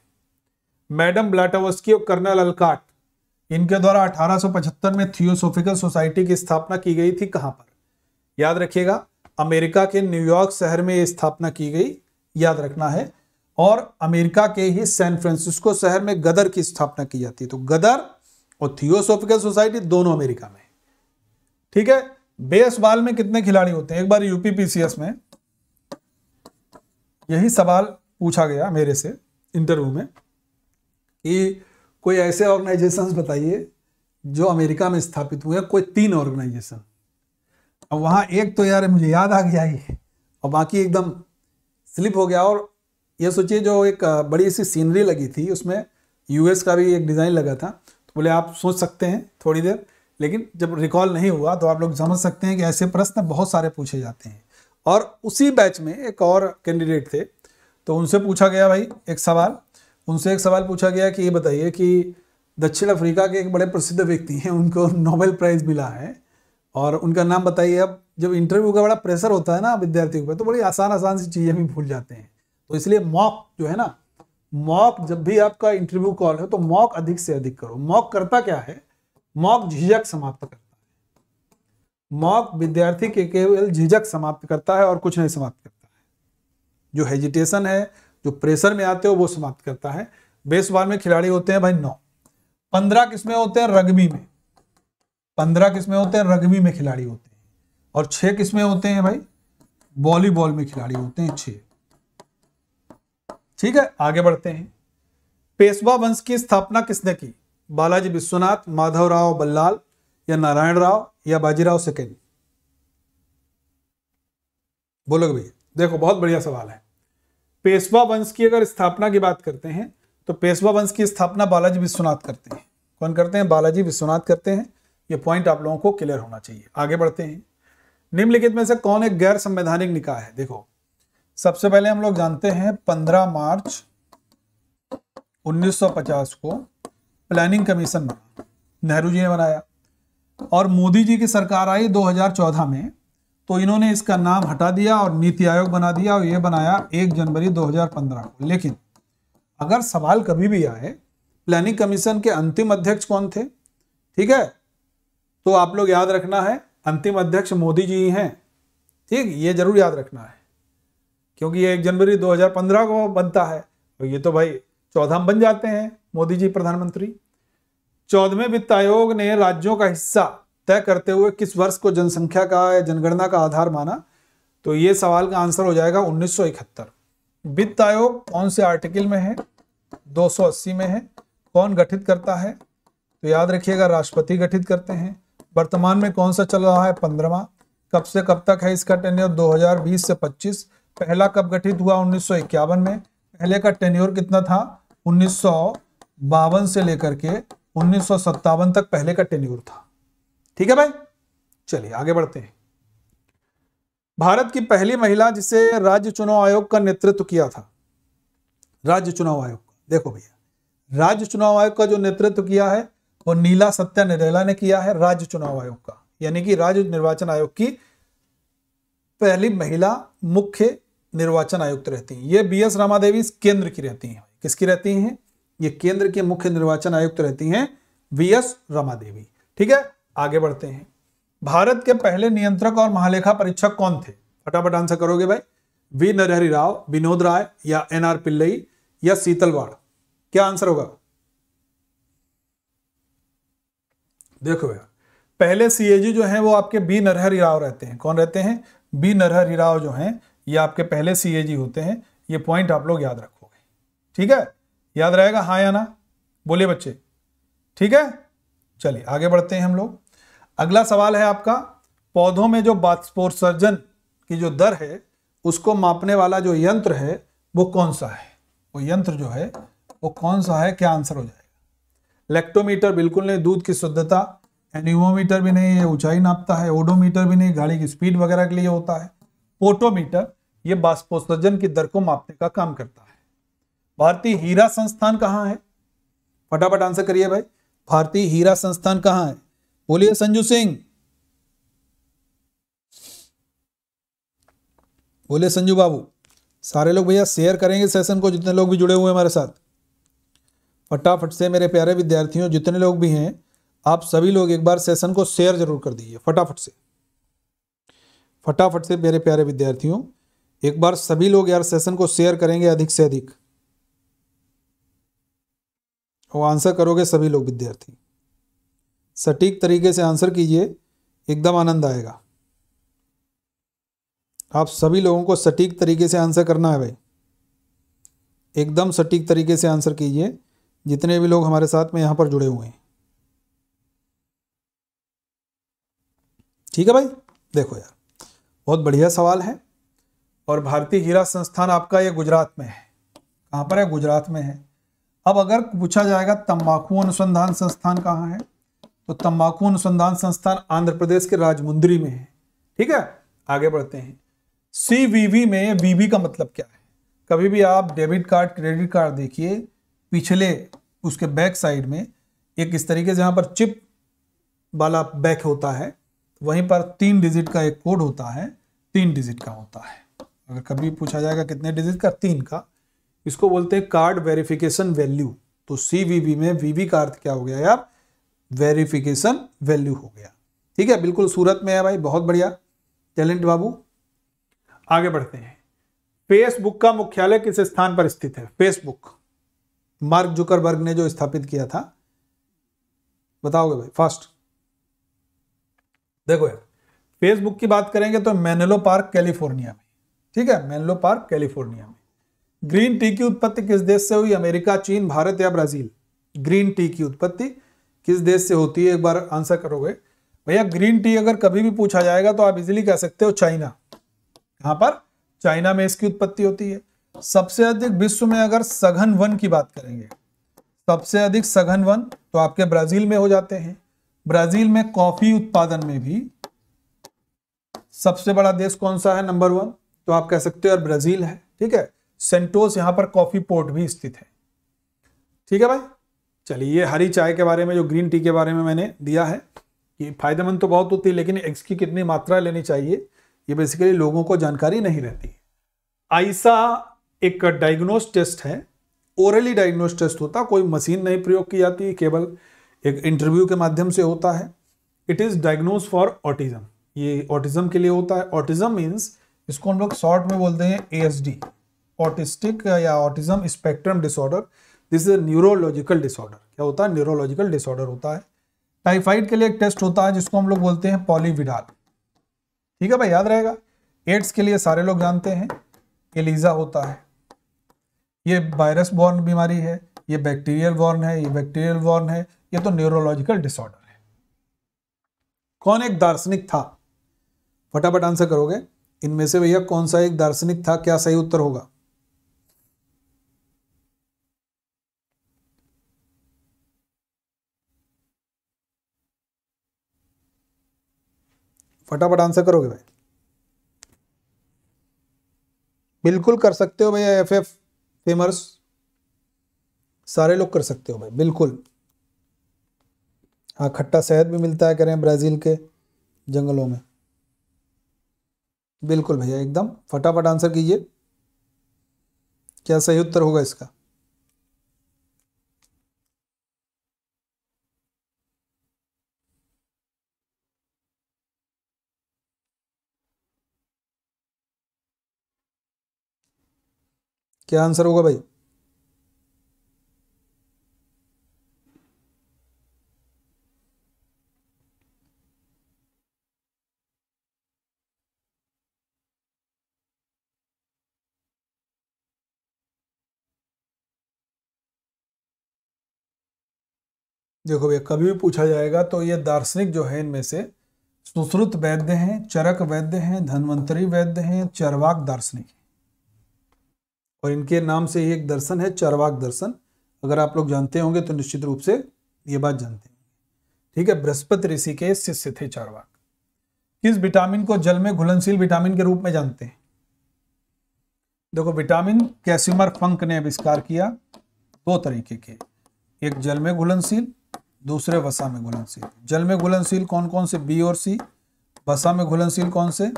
मैडम ब्लाटावस्की और कर्नल अलकाट इनके द्वारा 1875 में थियोसोफिकल सोसाइटी की स्थापना की गई थी कहाँ पर याद रखिएगा अमेरिका के न्यूयॉर्क शहर में ये स्थापना की गई याद रखना है और अमेरिका के ही सैन फ्रांसिस्को शहर में गदर की स्थापना की जाती है तो गदर और थियोसोफिकल सोसाइटी दोनों अमेरिका में ठीक है बेसबॉल में कितने खिलाड़ी होते हैं एक बार यूपीपीसीएस में यही सवाल पूछा गया मेरे से इंटरव्यू में कि कोई ऐसे ऑर्गेनाइजेशंस बताइए जो अमेरिका में स्थापित हुए हैं कोई तीन ऑर्गेनाइजेशन अब वहाँ एक तो यार मुझे याद आ गया ही और बाकी एकदम स्लिप हो गया और ये सोचिए जो एक बड़ी सी सीनरी लगी थी उसमें यूएस का भी एक डिज़ाइन लगा था तो बोले आप सोच सकते हैं थोड़ी देर लेकिन जब रिकॉल नहीं हुआ तो आप लोग समझ सकते हैं कि ऐसे प्रश्न बहुत सारे पूछे जाते हैं और उसी बैच में एक और कैंडिडेट थे तो उनसे पूछा गया भाई एक सवाल उनसे एक सवाल पूछा गया कि ये बताइए कि दक्षिण अफ्रीका के एक बड़े प्रसिद्ध व्यक्ति हैं उनको नोबेल प्राइज़ मिला है और उनका नाम बताइए अब जब इंटरव्यू का बड़ा प्रेशर होता है ना विद्यार्थी ऊपर तो बड़ी आसान आसान सी चीज़ें भी भूल जाते हैं तो इसलिए मॉक जो है ना मॉक जब भी आपका इंटरव्यू कॉल है तो मॉक अधिक से अधिक करो मॉक करता क्या है मॉक झिझक समाप्त करता है मॉक विद्यार्थी के केवल झिझक समाप्त करता है और कुछ नहीं समाप्त करता है जो हेजिटेशन है जो प्रेशर में आते हो वो समाप्त करता है बेसबॉल में खिलाड़ी होते हैं भाई नौ पंद्रह किसमें होते हैं रग्बी में पंद्रह किसमें होते हैं रग्बी में खिलाड़ी होते हैं और छह किसमें होते हैं भाई वॉलीबॉल में खिलाड़ी होते हैं छह ठीक है आगे बढ़ते हैं पेशवा वंश की स्थापना किसने की बालाजी विश्वनाथ माधवराव बल्लाल या नारायण राव या बाजीराव सेकेंड बोलोगे भैया देखो बहुत बढ़िया सवाल है पेशवा वंश की अगर स्थापना की बात करते हैं तो पेशवा वंश की स्थापना बालाजी विश्वनाथ करते हैं कौन करते हैं बालाजी विश्वनाथ करते हैं ये पॉइंट आप लोगों को क्लियर होना चाहिए आगे बढ़ते हैं निम्नलिखित में से कौन एक गैर संवैधानिक निकाय है देखो सबसे पहले हम लोग जानते हैं 15 मार्च 1950 को प्लानिंग कमीशन बना नेहरू जी ने बनाया और मोदी जी की सरकार आई 2014 में तो इन्होंने इसका नाम हटा दिया और नीति आयोग बना दिया और ये बनाया 1 जनवरी 2015 को लेकिन अगर सवाल कभी भी आए प्लानिंग कमीशन के अंतिम अध्यक्ष कौन थे ठीक है तो आप लोग याद रखना है अंतिम अध्यक्ष मोदी जी ही हैं ठीक ये जरूर याद रखना है क्योंकि ये एक जनवरी 2015 को बनता है और ये तो भाई चौदह बन जाते हैं मोदी जी प्रधानमंत्री चौदहवें वित्त आयोग ने राज्यों का हिस्सा तय करते हुए किस वर्ष को जनसंख्या का या जनगणना का आधार माना तो ये सवाल का आंसर हो जाएगा उन्नीस वित्त आयोग कौन से आर्टिकल में है 280 में है कौन गठित करता है तो याद रखिएगा राष्ट्रपति गठित करते हैं वर्तमान में कौन सा चल रहा है पंद्रवा कब से कब तक है इसका टेन्योर 2020 से 25 पहला कब गठित हुआ उन्नीस में पहले का टेन्योर कितना था उन्नीस से लेकर के उन्नीस तक पहले का टेन्योर था ठीक है भाई चलिए आगे बढ़ते हैं भारत की पहली महिला जिसे राज्य चुनाव आयोग का नेतृत्व किया था राज्य चुनाव आयोग देखो भैया राज्य चुनाव आयोग का जो नेतृत्व किया है वो नीला सत्या निरेला ने किया है राज्य चुनाव आयोग का यानी कि राज्य निर्वाचन आयोग की पहली महिला मुख्य निर्वाचन आयुक्त रहती हैं ये बी एस रामा देवी केंद्र की रहती हैं किसकी रहती हैं ये केंद्र के मुख्य निर्वाचन आयुक्त रहती हैं बी एस रामा देवी ठीक है आगे बढ़ते हैं भारत के पहले नियंत्रक और महालेखा परीक्षक कौन थे फटाफट आंसर करोगे भाई वी नरहरी राव विनोद राय या एन आर पिल्लई या शीतलवाड़ क्या आंसर होगा देखो भैया पहले सीएजी जो हैं वो आपके बी नरहरी राव रहते हैं कौन रहते हैं बी नरहरी राव जो हैं ये आपके पहले सीएजी होते हैं ये पॉइंट आप लोग याद रखोगे ठीक है याद रहेगा हाँ या ना बोलिए बच्चे ठीक है चलिए आगे बढ़ते हैं हम लोग अगला सवाल है आपका पौधों में जो बास्पोत्सर्जन की जो दर है उसको मापने वाला जो यंत्र है वो कौन सा है वो यंत्र जो है वो कौन सा है क्या आंसर हो जाए लेक्टोमीटर बिल्कुल नहीं दूध की शुद्धता एनिमोमीटर भी नहीं है ऊंचाई नापता है ओडोमीटर भी नहीं गाड़ी की स्पीड वगैरह के लिए होता है पोटोमीटर ये बाष्पोत्सर्जन की दर को मापने का काम करता है भारतीय हीरा संस्थान कहाँ है फटाफट आंसर करिए भाई भारतीय हीरा संस्थान कहाँ है बोलिए संजू सिंह बोले संजू बाबू सारे लोग भैया शेयर करेंगे सेशन को जितने लोग भी जुड़े हुए हैं हमारे साथ फटाफट से मेरे प्यारे विद्यार्थियों जितने लोग भी हैं आप सभी लोग एक बार सेशन को शेयर जरूर कर दीजिए फटाफट से फटाफट से मेरे प्यारे विद्यार्थियों एक बार सभी लोग यार सेशन को शेयर करेंगे अधिक से अधिक और आंसर करोगे सभी लोग विद्यार्थी सटीक तरीके से आंसर कीजिए एकदम आनंद आएगा आप सभी लोगों को सटीक तरीके से आंसर करना है भाई एकदम सटीक तरीके से आंसर कीजिए जितने भी लोग हमारे साथ में यहाँ पर जुड़े हुए हैं ठीक है भाई देखो यार बहुत बढ़िया सवाल है और भारतीय हीरा संस्थान आपका ये गुजरात में है कहाँ पर है गुजरात में है अब अगर पूछा जाएगा तम्बाकू अनुसंधान संस्थान कहाँ है तो तम्बाकू अनुसंधान संस्थान आंध्र प्रदेश के राजमुंद्री में है ठीक है आगे बढ़ते हैं सी वी वी में वीवी का मतलब क्या है कभी भी आप डेबिट कार्ड क्रेडिट कार्ड देखिए पिछले उसके बैक साइड में एक इस तरीके से जहाँ पर चिप वाला बैक होता है वहीं पर तीन डिजिट का एक कोड होता है तीन डिजिट का होता है अगर कभी पूछा जाएगा कितने डिजिट का तीन का इसको बोलते हैं कार्ड वेरिफिकेशन वैल्यू तो सी में वी का अर्थ क्या हो गया यार वेरिफिकेशन वैल्यू हो गया ठीक है बिल्कुल सूरत में है भाई बहुत बढ़िया टैलेंट बाबू आगे बढ़ते हैं फेसबुक का मुख्यालय किस स्थान पर स्थित है फेसबुक मार्क जुकरबर्ग ने जो स्थापित किया था बताओगे भाई फर्स्ट देखो यार फेसबुक की बात करेंगे तो मैनलो पार्क कैलिफोर्निया में ठीक है मैनेलो पार्क कैलिफोर्निया में ग्रीन टी की उत्पत्ति किस देश से हुई अमेरिका चीन भारत या ब्राजील ग्रीन टी की उत्पत्ति किस देश से होती है एक बार आंसर करोगे भैया ग्रीन टी अगर कभी भी पूछा जाएगा तो आप इजिली कह सकते हो चाइना कहां पर चाइना में इसकी उत्पत्ति होती है सबसे अधिक विश्व में अगर सघन वन की बात करेंगे सबसे अधिक सघन वन तो आपके ब्राजील में हो जाते हैं ब्राजील में कॉफी उत्पादन में भी सबसे बड़ा देश कौन सा है नंबर वन तो आप कह सकते हो ब्राजील है ठीक है सेंटोस यहां पर कॉफी पोर्ट भी स्थित है ठीक है भाई चलिए हरी चाय के बारे में जो ग्रीन टी के बारे में मैंने दिया है ये फायदेमंद तो बहुत होती है लेकिन एक्स की कितनी मात्रा लेनी चाहिए ये बेसिकली लोगों को जानकारी नहीं रहती आइसा एक डायग्नोस टेस्ट है ओरली डायग्नोस टेस्ट होता कोई मशीन नहीं प्रयोग की जाती केवल एक इंटरव्यू के माध्यम से होता है it is diagnose for autism ये ऑटिज्म के लिए होता है ऑटिज्म मीन्स इसको हम लोग शॉर्ट में बोलते हैं ए एस डी ऑटिस्टिक या autism spectrum disorder this is neurological disorder क्या होता है न्यूरोलॉजिकल डिसऑर्डर होता है टाइफाइड के लिए एक टेस्ट होता है जिसको हम लोग बोलते हैं पॉलीविडाल ठीक है भाई याद रहेगा एड्स के लिए सारे लोग जानते हैं एलिजा होता है ये वायरस बॉर्न बीमारी है ये बैक्टीरियल बॉर्न है ये बैक्टीरियल बॉर्न है ये तो न्यूरोलॉजिकल डिसऑर्डर है कौन एक दार्शनिक था फटाफट आंसर करोगे इनमें से भैया कौन सा एक दार्शनिक था क्या सही उत्तर होगा फटाफट आंसर करोगे भाई बिल्कुल कर सकते हो भैया एफ एफ फेमर्स सारे लोग कर सकते हो भाई बिल्कुल हाँ खट्टा शहद भी मिलता है कह रहे हैं ब्राज़ील के जंगलों में बिल्कुल भैया एकदम फटाफट आंसर कीजिए क्या सही उत्तर होगा इसका क्या आंसर होगा भाई देखो भैया कभी भी पूछा जाएगा तो ये दार्शनिक जो है इनमें से सुश्रुत वैद्य हैं चरक वैद्य हैं धनवंतरी वैद्य हैं चरवाक दार्शनिक और इनके नाम से ही एक दर्शन है चारवाक दर्शन अगर आप लोग जानते होंगे तो निश्चित रूप से ये बात जानते होंगे ठीक है बृहस्पति ऋषि के शिष्य थे चारवाक किस विटामिन को जल में घुलनशील विटामिन के रूप में जानते हैं देखो विटामिन कैसिमर फंक ने आविष्कार किया दो तरीके के एक जल में घुलनशील दूसरे वसा में घुलनशील जल में घुलनशील कौन कौन से बी और सी वसा में घुलनशील कौन से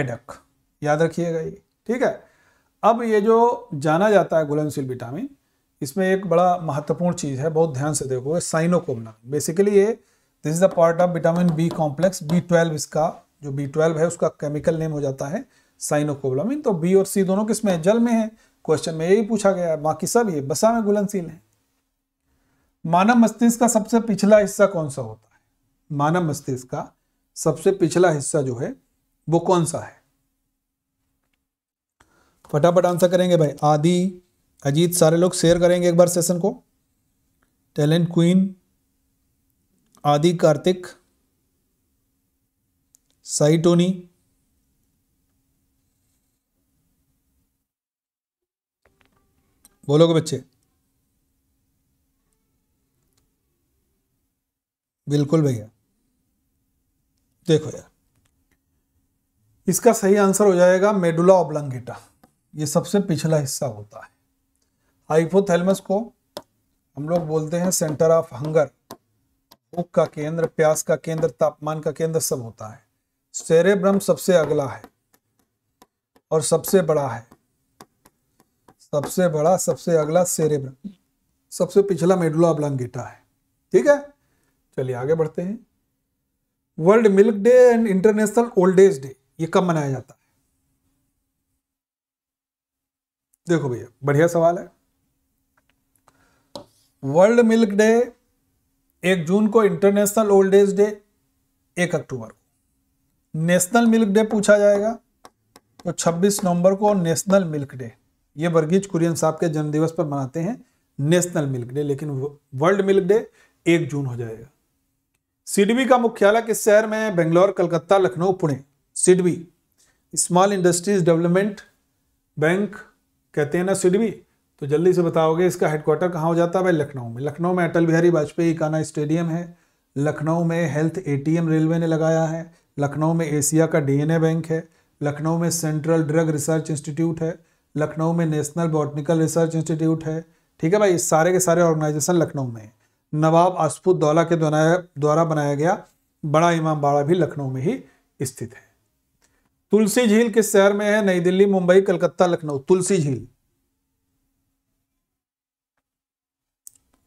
एडक याद रखिएगा ये ठीक है अब ये जो जाना जाता है घुलनशील विटामिन इसमें एक बड़ा महत्वपूर्ण चीज़ है बहुत ध्यान से देखो साइनोकोमना बेसिकली ये this is the part of vitamin B complex B twelve इसका जो बी ट्वेल्व है उसका केमिकल नेम हो जाता है साइनोकोबलामिन तो बी और सी दोनों किसमें है जल में है क्वेश्चन में यही पूछा गया है बाकी सब ये बसा में घुलनशील है मानव मस्तिष्क का सबसे पिछला हिस्सा कौन सा होता है मानव मस्तिष्क का सबसे पिछला हिस्सा जो है वो कौन सा है फटाफट आंसर करेंगे भाई आदि अजीत सारे लोग शेयर करेंगे एक बार सेशन को टैलेंट क्वीन आदि कार्तिक साई टोनी बोलोगे बच्चे बिल्कुल भैया देखो यार इसका सही आंसर हो जाएगा मेडुला ओब्लंगेटा ये सबसे पिछला हिस्सा होता है हाइपोथैलेमस को हम लोग बोलते हैं सेंटर ऑफ हंगर भूख का केंद्र प्यास का केंद्र तापमान का केंद्र सब होता है सेरेब्रम सबसे अगला है और सबसे बड़ा है सबसे बड़ा सबसे अगला सेरेब्रम सबसे पिछला मेडुला ऑब्लांगेटा है ठीक है चलिए आगे बढ़ते हैं World Milk Day and International Old Age Day ये कब मनाया जाता है देखो भैया बढ़िया सवाल है वर्ल्ड मिल्क डे एक जून को इंटरनेशनल ओल्ड एज डे एक अक्टूबर को नेशनल मिल्क डे पूछा जाएगा तो 26 नवंबर को नेशनल मिल्क डे ये वर्गीज कुरियन साहब के जन्मदिवस पर मनाते हैं नेशनल मिल्क डे लेकिन वर्ल्ड मिल्क डे एक जून हो जाएगा सिडबी का मुख्यालय किस शहर में Bangalore Calcutta Lucknow Pune SIDBI Small Industries Development Bank कहते हैं ना सिडबी तो जल्दी से बताओगे इसका हेडक्वार्टर कहाँ हो जाता है भाई लखनऊ में लखनऊ में अटल बिहारी वाजपेयी काना स्टेडियम है लखनऊ में हेल्थ एटीएम रेलवे ने लगाया है लखनऊ में एशिया का डीएनए बैंक है लखनऊ में सेंट्रल ड्रग रिसर्च इंस्टीट्यूट है लखनऊ में नेशनल बॉटनिकल रिसर्च इंस्टीट्यूट है ठीक है भाई सारे के सारे ऑर्गेनाइजेशन लखनऊ में है नवाब दौला के द्वारा बनाया गया बड़ा इमाम बाड़ा भी लखनऊ में ही स्थित है तुलसी झील किस शहर में है नई दिल्ली मुंबई कलकत्ता लखनऊ तुलसी झील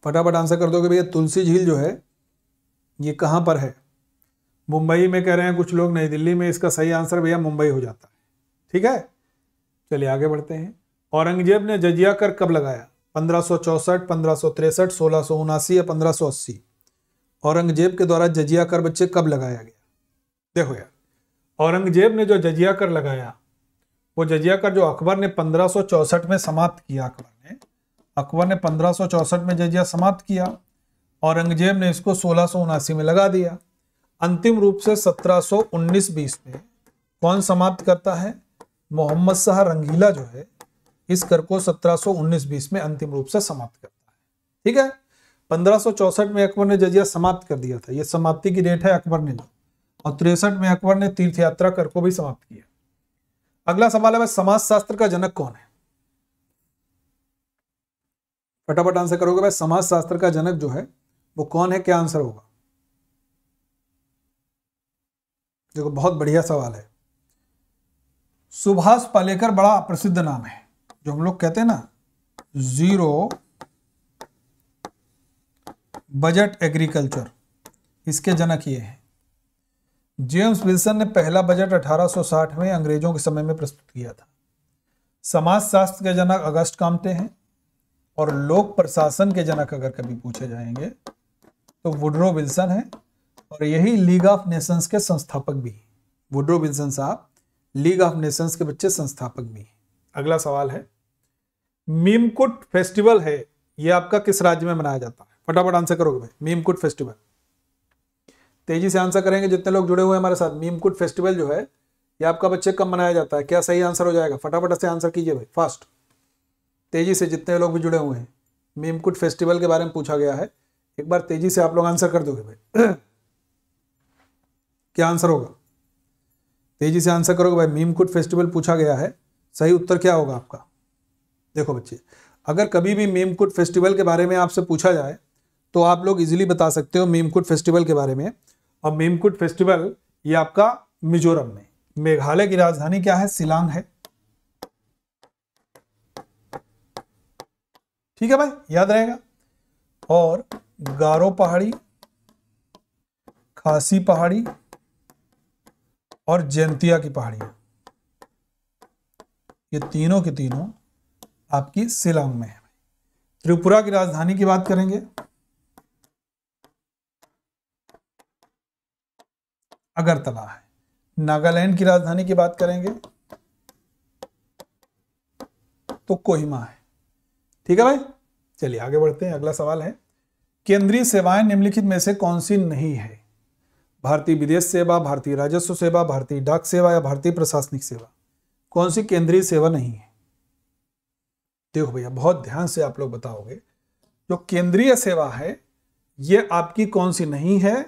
फटाफट आंसर कर दो भैया तुलसी झील जो है ये कहाँ पर है मुंबई में कह रहे हैं कुछ लोग नई दिल्ली में इसका सही आंसर भैया मुंबई हो जाता है ठीक है चलिए आगे बढ़ते हैं औरंगजेब ने जजिया कर कब लगाया पंद्रह सौ चौसठ पंद्रह सौ तिरसठ सोलह सौ उनासी या पंद्रह सौ अस्सी औरंगजेब के द्वारा जजिया कर बच्चे कब लगाया गया देखो यार औरंगजेब ने जो जजिया कर लगाया वो जजिया कर जो अकबर ने पंद्रह में समाप्त किया अकबर ने अकबर ने पंद्रह में जजिया समाप्त किया औरंगजेब ने इसको सोलह में लगा दिया अंतिम रूप से 1719-20 में कौन समाप्त करता है मोहम्मद शाह रंगीला जो है इस कर को 1719-20 में अंतिम रूप से समाप्त करता है ठीक है पंद्रह में अकबर ने जजिया समाप्त कर दिया था ये समाप्ति की डेट है अकबर ने ली और तिरसठ में अकबर ने तीर्थ यात्रा कर को भी समाप्त किया अगला सवाल है समाज शास्त्र का जनक कौन है फटाफट आंसर करोगे भाई समाज शास्त्र का जनक जो है वो कौन है क्या आंसर होगा देखो बहुत बढ़िया सवाल है सुभाष पालेकर बड़ा प्रसिद्ध नाम है जो हम लोग कहते हैं ना जीरो बजट एग्रीकल्चर इसके जनक ये हैं जेम्स विल्सन ने पहला बजट 1860 में अंग्रेजों के समय में प्रस्तुत किया था समाजशास्त्र के जनक अगस्त कामते हैं और लोक प्रशासन के जनक अगर कभी पूछे जाएंगे तो वुड्रो विल्सन है और यही लीग ऑफ नेशंस के संस्थापक भी वुड्रो विल्सन साहब लीग ऑफ नेशंस के बच्चे संस्थापक भी अगला सवाल है मीमकुट फेस्टिवल है यह आपका किस राज्य में मनाया जाता है फटाफट आंसर करोगे भाई मीमकुट फेस्टिवल तेजी से आंसर करेंगे जितने लोग जुड़े हुए हैं हमारे साथ मीमकुट फेस्टिवल जो है ये आपका बच्चे कब मनाया जाता है क्या सही आंसर हो जाएगा फटाफट से आंसर कीजिए भाई फास्ट तेजी से जितने लोग भी जुड़े हुए हैं मीमकुट फेस्टिवल के बारे में पूछा गया है एक बार तेजी से आप लोग आंसर कर दोगे भाई क्या आंसर होगा तेजी से आंसर करोगे भाई मीमकुट फेस्टिवल पूछा गया है सही उत्तर क्या होगा आपका देखो बच्चे अगर कभी भी मीमकुट फेस्टिवल के बारे में आपसे पूछा जाए तो आप लोग इजीली बता सकते हो मीमकुट फेस्टिवल के बारे में और मेमकुट फेस्टिवल ये आपका मिजोरम में मेघालय की राजधानी क्या है सिलांग है ठीक है भाई याद रहेगा और गारो पहाड़ी खासी पहाड़ी और जयंतिया की पहाड़ियां ये तीनों के तीनों आपकी सिलांग में है त्रिपुरा की राजधानी की बात करेंगे अगरतला है नागालैंड की राजधानी की बात करेंगे तो कोहिमा है ठीक है भाई चलिए आगे बढ़ते हैं अगला सवाल है केंद्रीय सेवाएं निम्नलिखित में से कौन सी नहीं है भारतीय विदेश सेवा भारतीय राजस्व सेवा भारतीय डाक सेवा या भारतीय प्रशासनिक सेवा कौन सी केंद्रीय सेवा नहीं है देखो भैया बहुत ध्यान से आप लोग बताओगे जो केंद्रीय सेवा है ये आपकी कौन सी नहीं है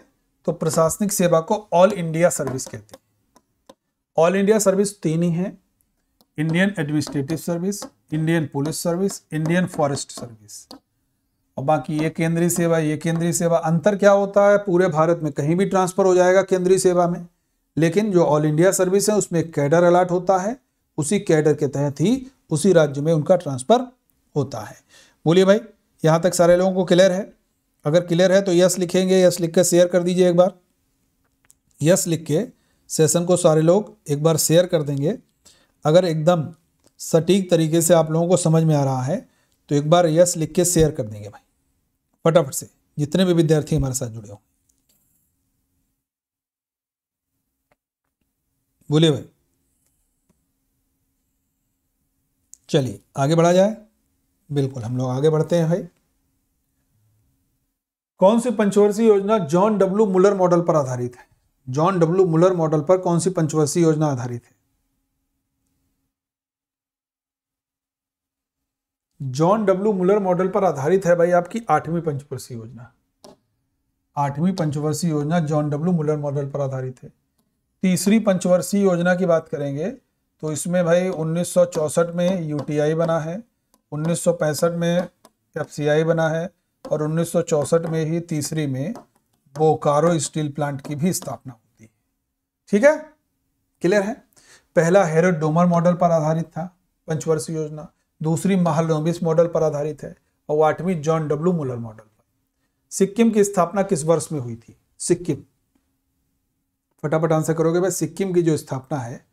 तो प्रशासनिक सेवा को ऑल इंडिया सर्विस कहते हैं ऑल इंडिया सर्विस तीन ही है Indian Administrative Service Indian Police Service Indian Forest Service और बाकी ये केंद्रीय सेवा ये केंद्रीय सेवा अंतर क्या होता है पूरे भारत में कहीं भी ट्रांसफर हो जाएगा केंद्रीय सेवा में लेकिन जो ऑल इंडिया सर्विस है उसमें कैडर अलर्ट होता है उसी कैडर के तहत ही उसी राज्य में उनका ट्रांसफर होता है बोलिए भाई यहां तक सारे लोगों को क्लियर है अगर क्लियर है तो यस लिखेंगे यस लिख के शेयर कर दीजिए एक बार यस लिख के सेशन को सारे लोग एक बार शेयर कर देंगे अगर एकदम सटीक तरीके से आप लोगों को समझ में आ रहा है तो एक बार यस लिख के शेयर कर देंगे भाई फटाफट से जितने भी विद्यार्थी हमारे साथ जुड़े हों बोलिए भाई चलिए आगे बढ़ा जाए बिल्कुल हम लोग आगे बढ़ते हैं भाई कौन सी पंचवर्षीय योजना जॉन डब्ल्यू मुलर मॉडल पर आधारित है जॉन डब्ल्यू मुलर मॉडल पर कौन सी पंचवर्षीय योजना आधारित है जॉन डब्ल्यू मुलर मॉडल पर आधारित है भाई आपकी आठवीं पंचवर्षीय योजना आठवीं पंचवर्षीय योजना जॉन डब्ल्यू मुलर मॉडल पर आधारित है तीसरी पंचवर्षीय योजना की बात करेंगे तो इसमें भाई 1964 में यूटीआई बना है 1965 में एफसीआई बना है और उन्नीस में ही तीसरी में बोकारो स्टील प्लांट की भी स्थापना होती है ठीक है क्लियर है पहला हेरोड डोमर मॉडल पर आधारित था पंचवर्षीय योजना दूसरी महालोबिस मॉडल पर आधारित है और आठवीं जॉन डब्ल्यू मुलर मॉडल पर सिक्किम की स्थापना किस वर्ष में हुई थी सिक्किम फटाफट आंसर करोगे भाई सिक्किम की जो स्थापना है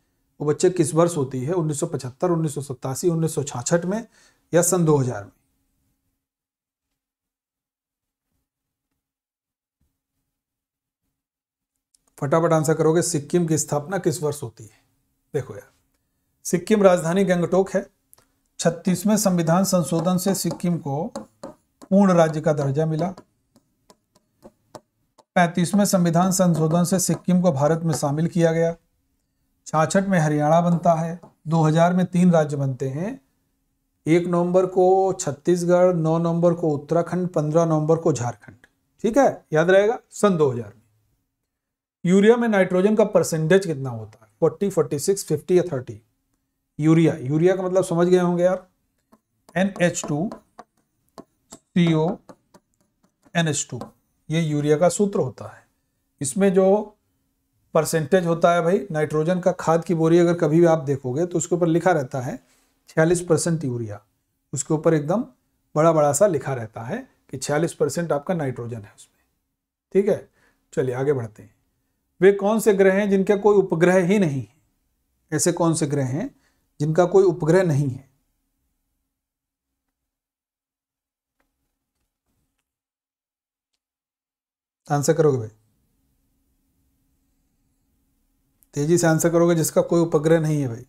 वो बच्चे किस वर्ष होती है 1975, 1987, 1966 में या सन 2000 में फटाफट आंसर करोगे सिक्किम की स्थापना किस वर्ष होती है देखो यार सिक्किम राजधानी गंगटोक है छत्तीसवें संविधान संशोधन से सिक्किम को पूर्ण राज्य का दर्जा मिला पैंतीसवें संविधान संशोधन से सिक्किम को भारत में शामिल किया गया छाछठ में हरियाणा बनता है 2000 में तीन राज्य बनते हैं एक नवंबर को छत्तीसगढ़ नौ नवंबर को उत्तराखंड पंद्रह नवंबर को झारखंड ठीक है याद रहेगा सन 2000 में यूरिया में नाइट्रोजन का परसेंटेज कितना होता है फोर्टी फोर्टी सिक्स फिफ्टी या थर्टी यूरिया यूरिया का मतलब समझ गए होंगे यार N H two C O N H two ये यूरिया का सूत्र होता है इसमें जो परसेंटेज होता है भाई नाइट्रोजन का खाद की बोरी अगर कभी भी आप देखोगे तो उसके ऊपर लिखा रहता है छियालीस परसेंट यूरिया उसके ऊपर एकदम बड़ा बड़ा सा लिखा रहता है कि छियालीस परसेंट आपका नाइट्रोजन है उसमें ठीक है चलिए आगे बढ़ते हैं वे कौन से ग्रह हैं जिनका कोई उपग्रह ही नहीं है ऐसे कौन से ग्रह हैं जिनका कोई उपग्रह नहीं है आंसर करोगे भाई तेजी से आंसर करोगे जिसका कोई उपग्रह नहीं है भाई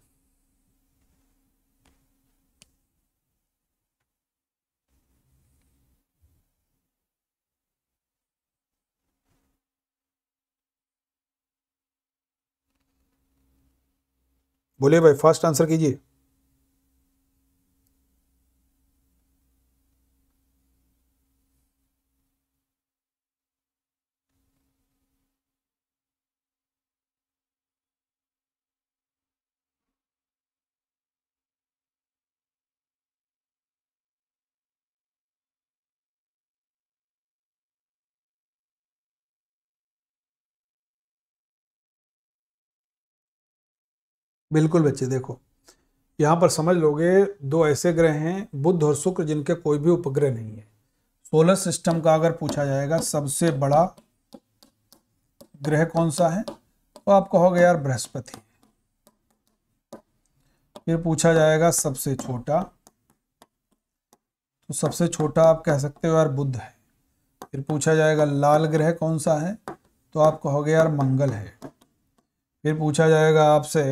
बोले भाई फास्ट आंसर कीजिए बिल्कुल बच्चे देखो यहाँ पर समझ लोगे दो ऐसे ग्रह हैं बुद्ध और शुक्र जिनके कोई भी उपग्रह नहीं है सोलर सिस्टम का अगर पूछा जाएगा सबसे बड़ा ग्रह कौन सा है तो आप कहोगे यार बृहस्पति फिर पूछा जाएगा सबसे छोटा तो सबसे छोटा आप कह सकते हो यार बुद्ध है फिर पूछा जाएगा लाल ग्रह कौन सा है तो आप कहोगे यार मंगल है फिर पूछा जाएगा आपसे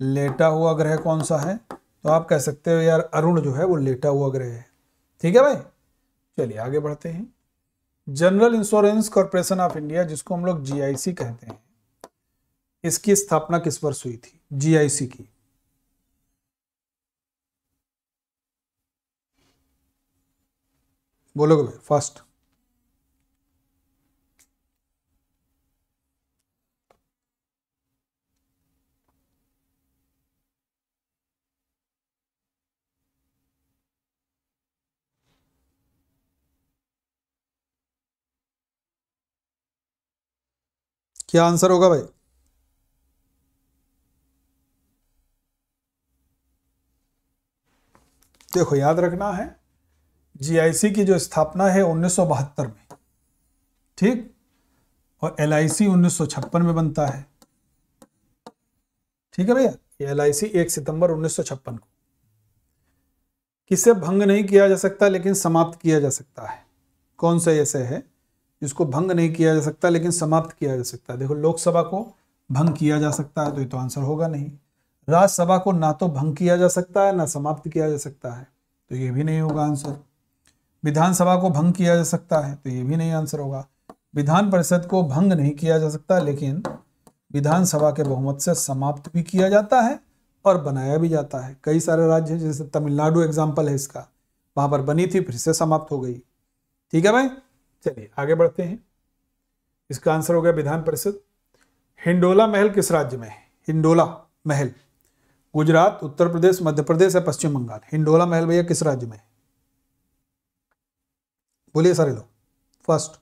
लेटा हुआ ग्रह कौन सा है तो आप कह सकते हो यार अरुण जो है वो लेटा हुआ ग्रह है ठीक है भाई चलिए आगे बढ़ते हैं General Insurance Corporation of India जिसको हम लोग जीआईसी कहते हैं इसकी स्थापना किस वर्ष हुई थी जीआईसी की बोलोगे भाई फर्स्ट क्या आंसर होगा भाई देखो याद रखना है जीआईसी की जो स्थापना है उन्नीस में ठीक और एल आई सी में बनता है ठीक है भैया एल आई सी एक सितंबर उन्नीस को किसे भंग नहीं किया जा सकता लेकिन समाप्त किया जा सकता है कौन सा ऐसे है जिसको भंग नहीं किया जा सकता लेकिन समाप्त किया जा सकता है देखो लोकसभा को भंग किया जा सकता है तो ये तो आंसर होगा नहीं राज्यसभा को ना तो भंग किया जा सकता है ना समाप्त किया जा सकता है तो ये भी नहीं होगा आंसर विधानसभा को भंग किया जा सकता है तो ये भी नहीं आंसर होगा विधान परिषद को भंग नहीं किया जा सकता लेकिन विधानसभा के बहुमत से समाप्त भी किया जाता है और बनाया भी जाता है कई सारे राज्य जैसे तमिलनाडु एग्जाम्पल है इसका वहां पर बनी थी फिर से समाप्त हो गई ठीक है भाई चलिए आगे बढ़ते हैं इसका आंसर हो गया विधान परिषद हिंडोला महल किस राज्य में है हिंडोला महल गुजरात उत्तर प्रदेश मध्य प्रदेश या पश्चिम बंगाल हिंडोला महल भैया किस राज्य में है बोलिए सारे लोग फर्स्ट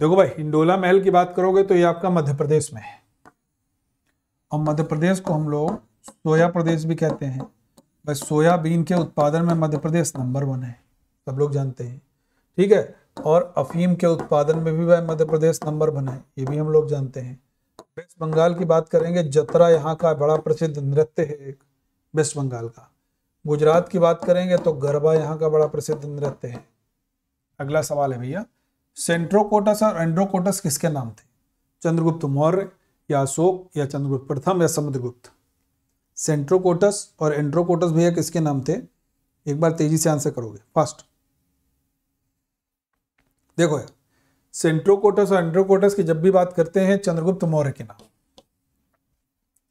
देखो भाई हिंडोला महल की बात करोगे तो ये आपका मध्य प्रदेश में है और मध्य प्रदेश को हम लोग सोया प्रदेश भी कहते हैं भाई सोयाबीन के उत्पादन में मध्य प्रदेश नंबर वन है सब लोग जानते हैं ठीक है और अफीम के उत्पादन में भी भाई मध्य प्रदेश नंबर वन है ये भी हम लोग जानते हैं वेस्ट बंगाल की बात करेंगे जतरा यहाँ का बड़ा प्रसिद्ध नृत्य है एक वेस्ट बंगाल का गुजरात की बात करेंगे तो गरबा यहाँ का बड़ा प्रसिद्ध नृत्य है अगला सवाल है भैया सेंट्रोकोटस और एंड्रोकोटस किसके नाम थे चंद्रगुप्त मौर्य या अशोक या चंद्रगुप्त प्रथम या समुद्रगुप्त सेंट्रोकोटस और एंड्रोकोटस भैया किसके नाम थे एक बार तेजी से आंसर करोगे फास्ट देखो यार सेंट्रोकोटस और एंड्रोकोटस की जब भी बात करते हैं चंद्रगुप्त मौर्य के नाम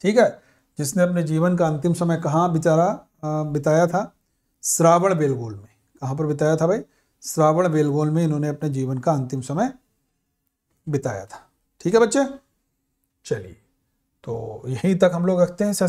ठीक है जिसने अपने जीवन का अंतिम समय कहाँ बिचारा बिताया था श्रावण बेलगोल में कहाँ पर बिताया था भाई श्रावण बेलगोल में इन्होंने अपने जीवन का अंतिम समय बिताया था ठीक है बच्चे चलिए तो यहीं तक हम लोग रखते हैं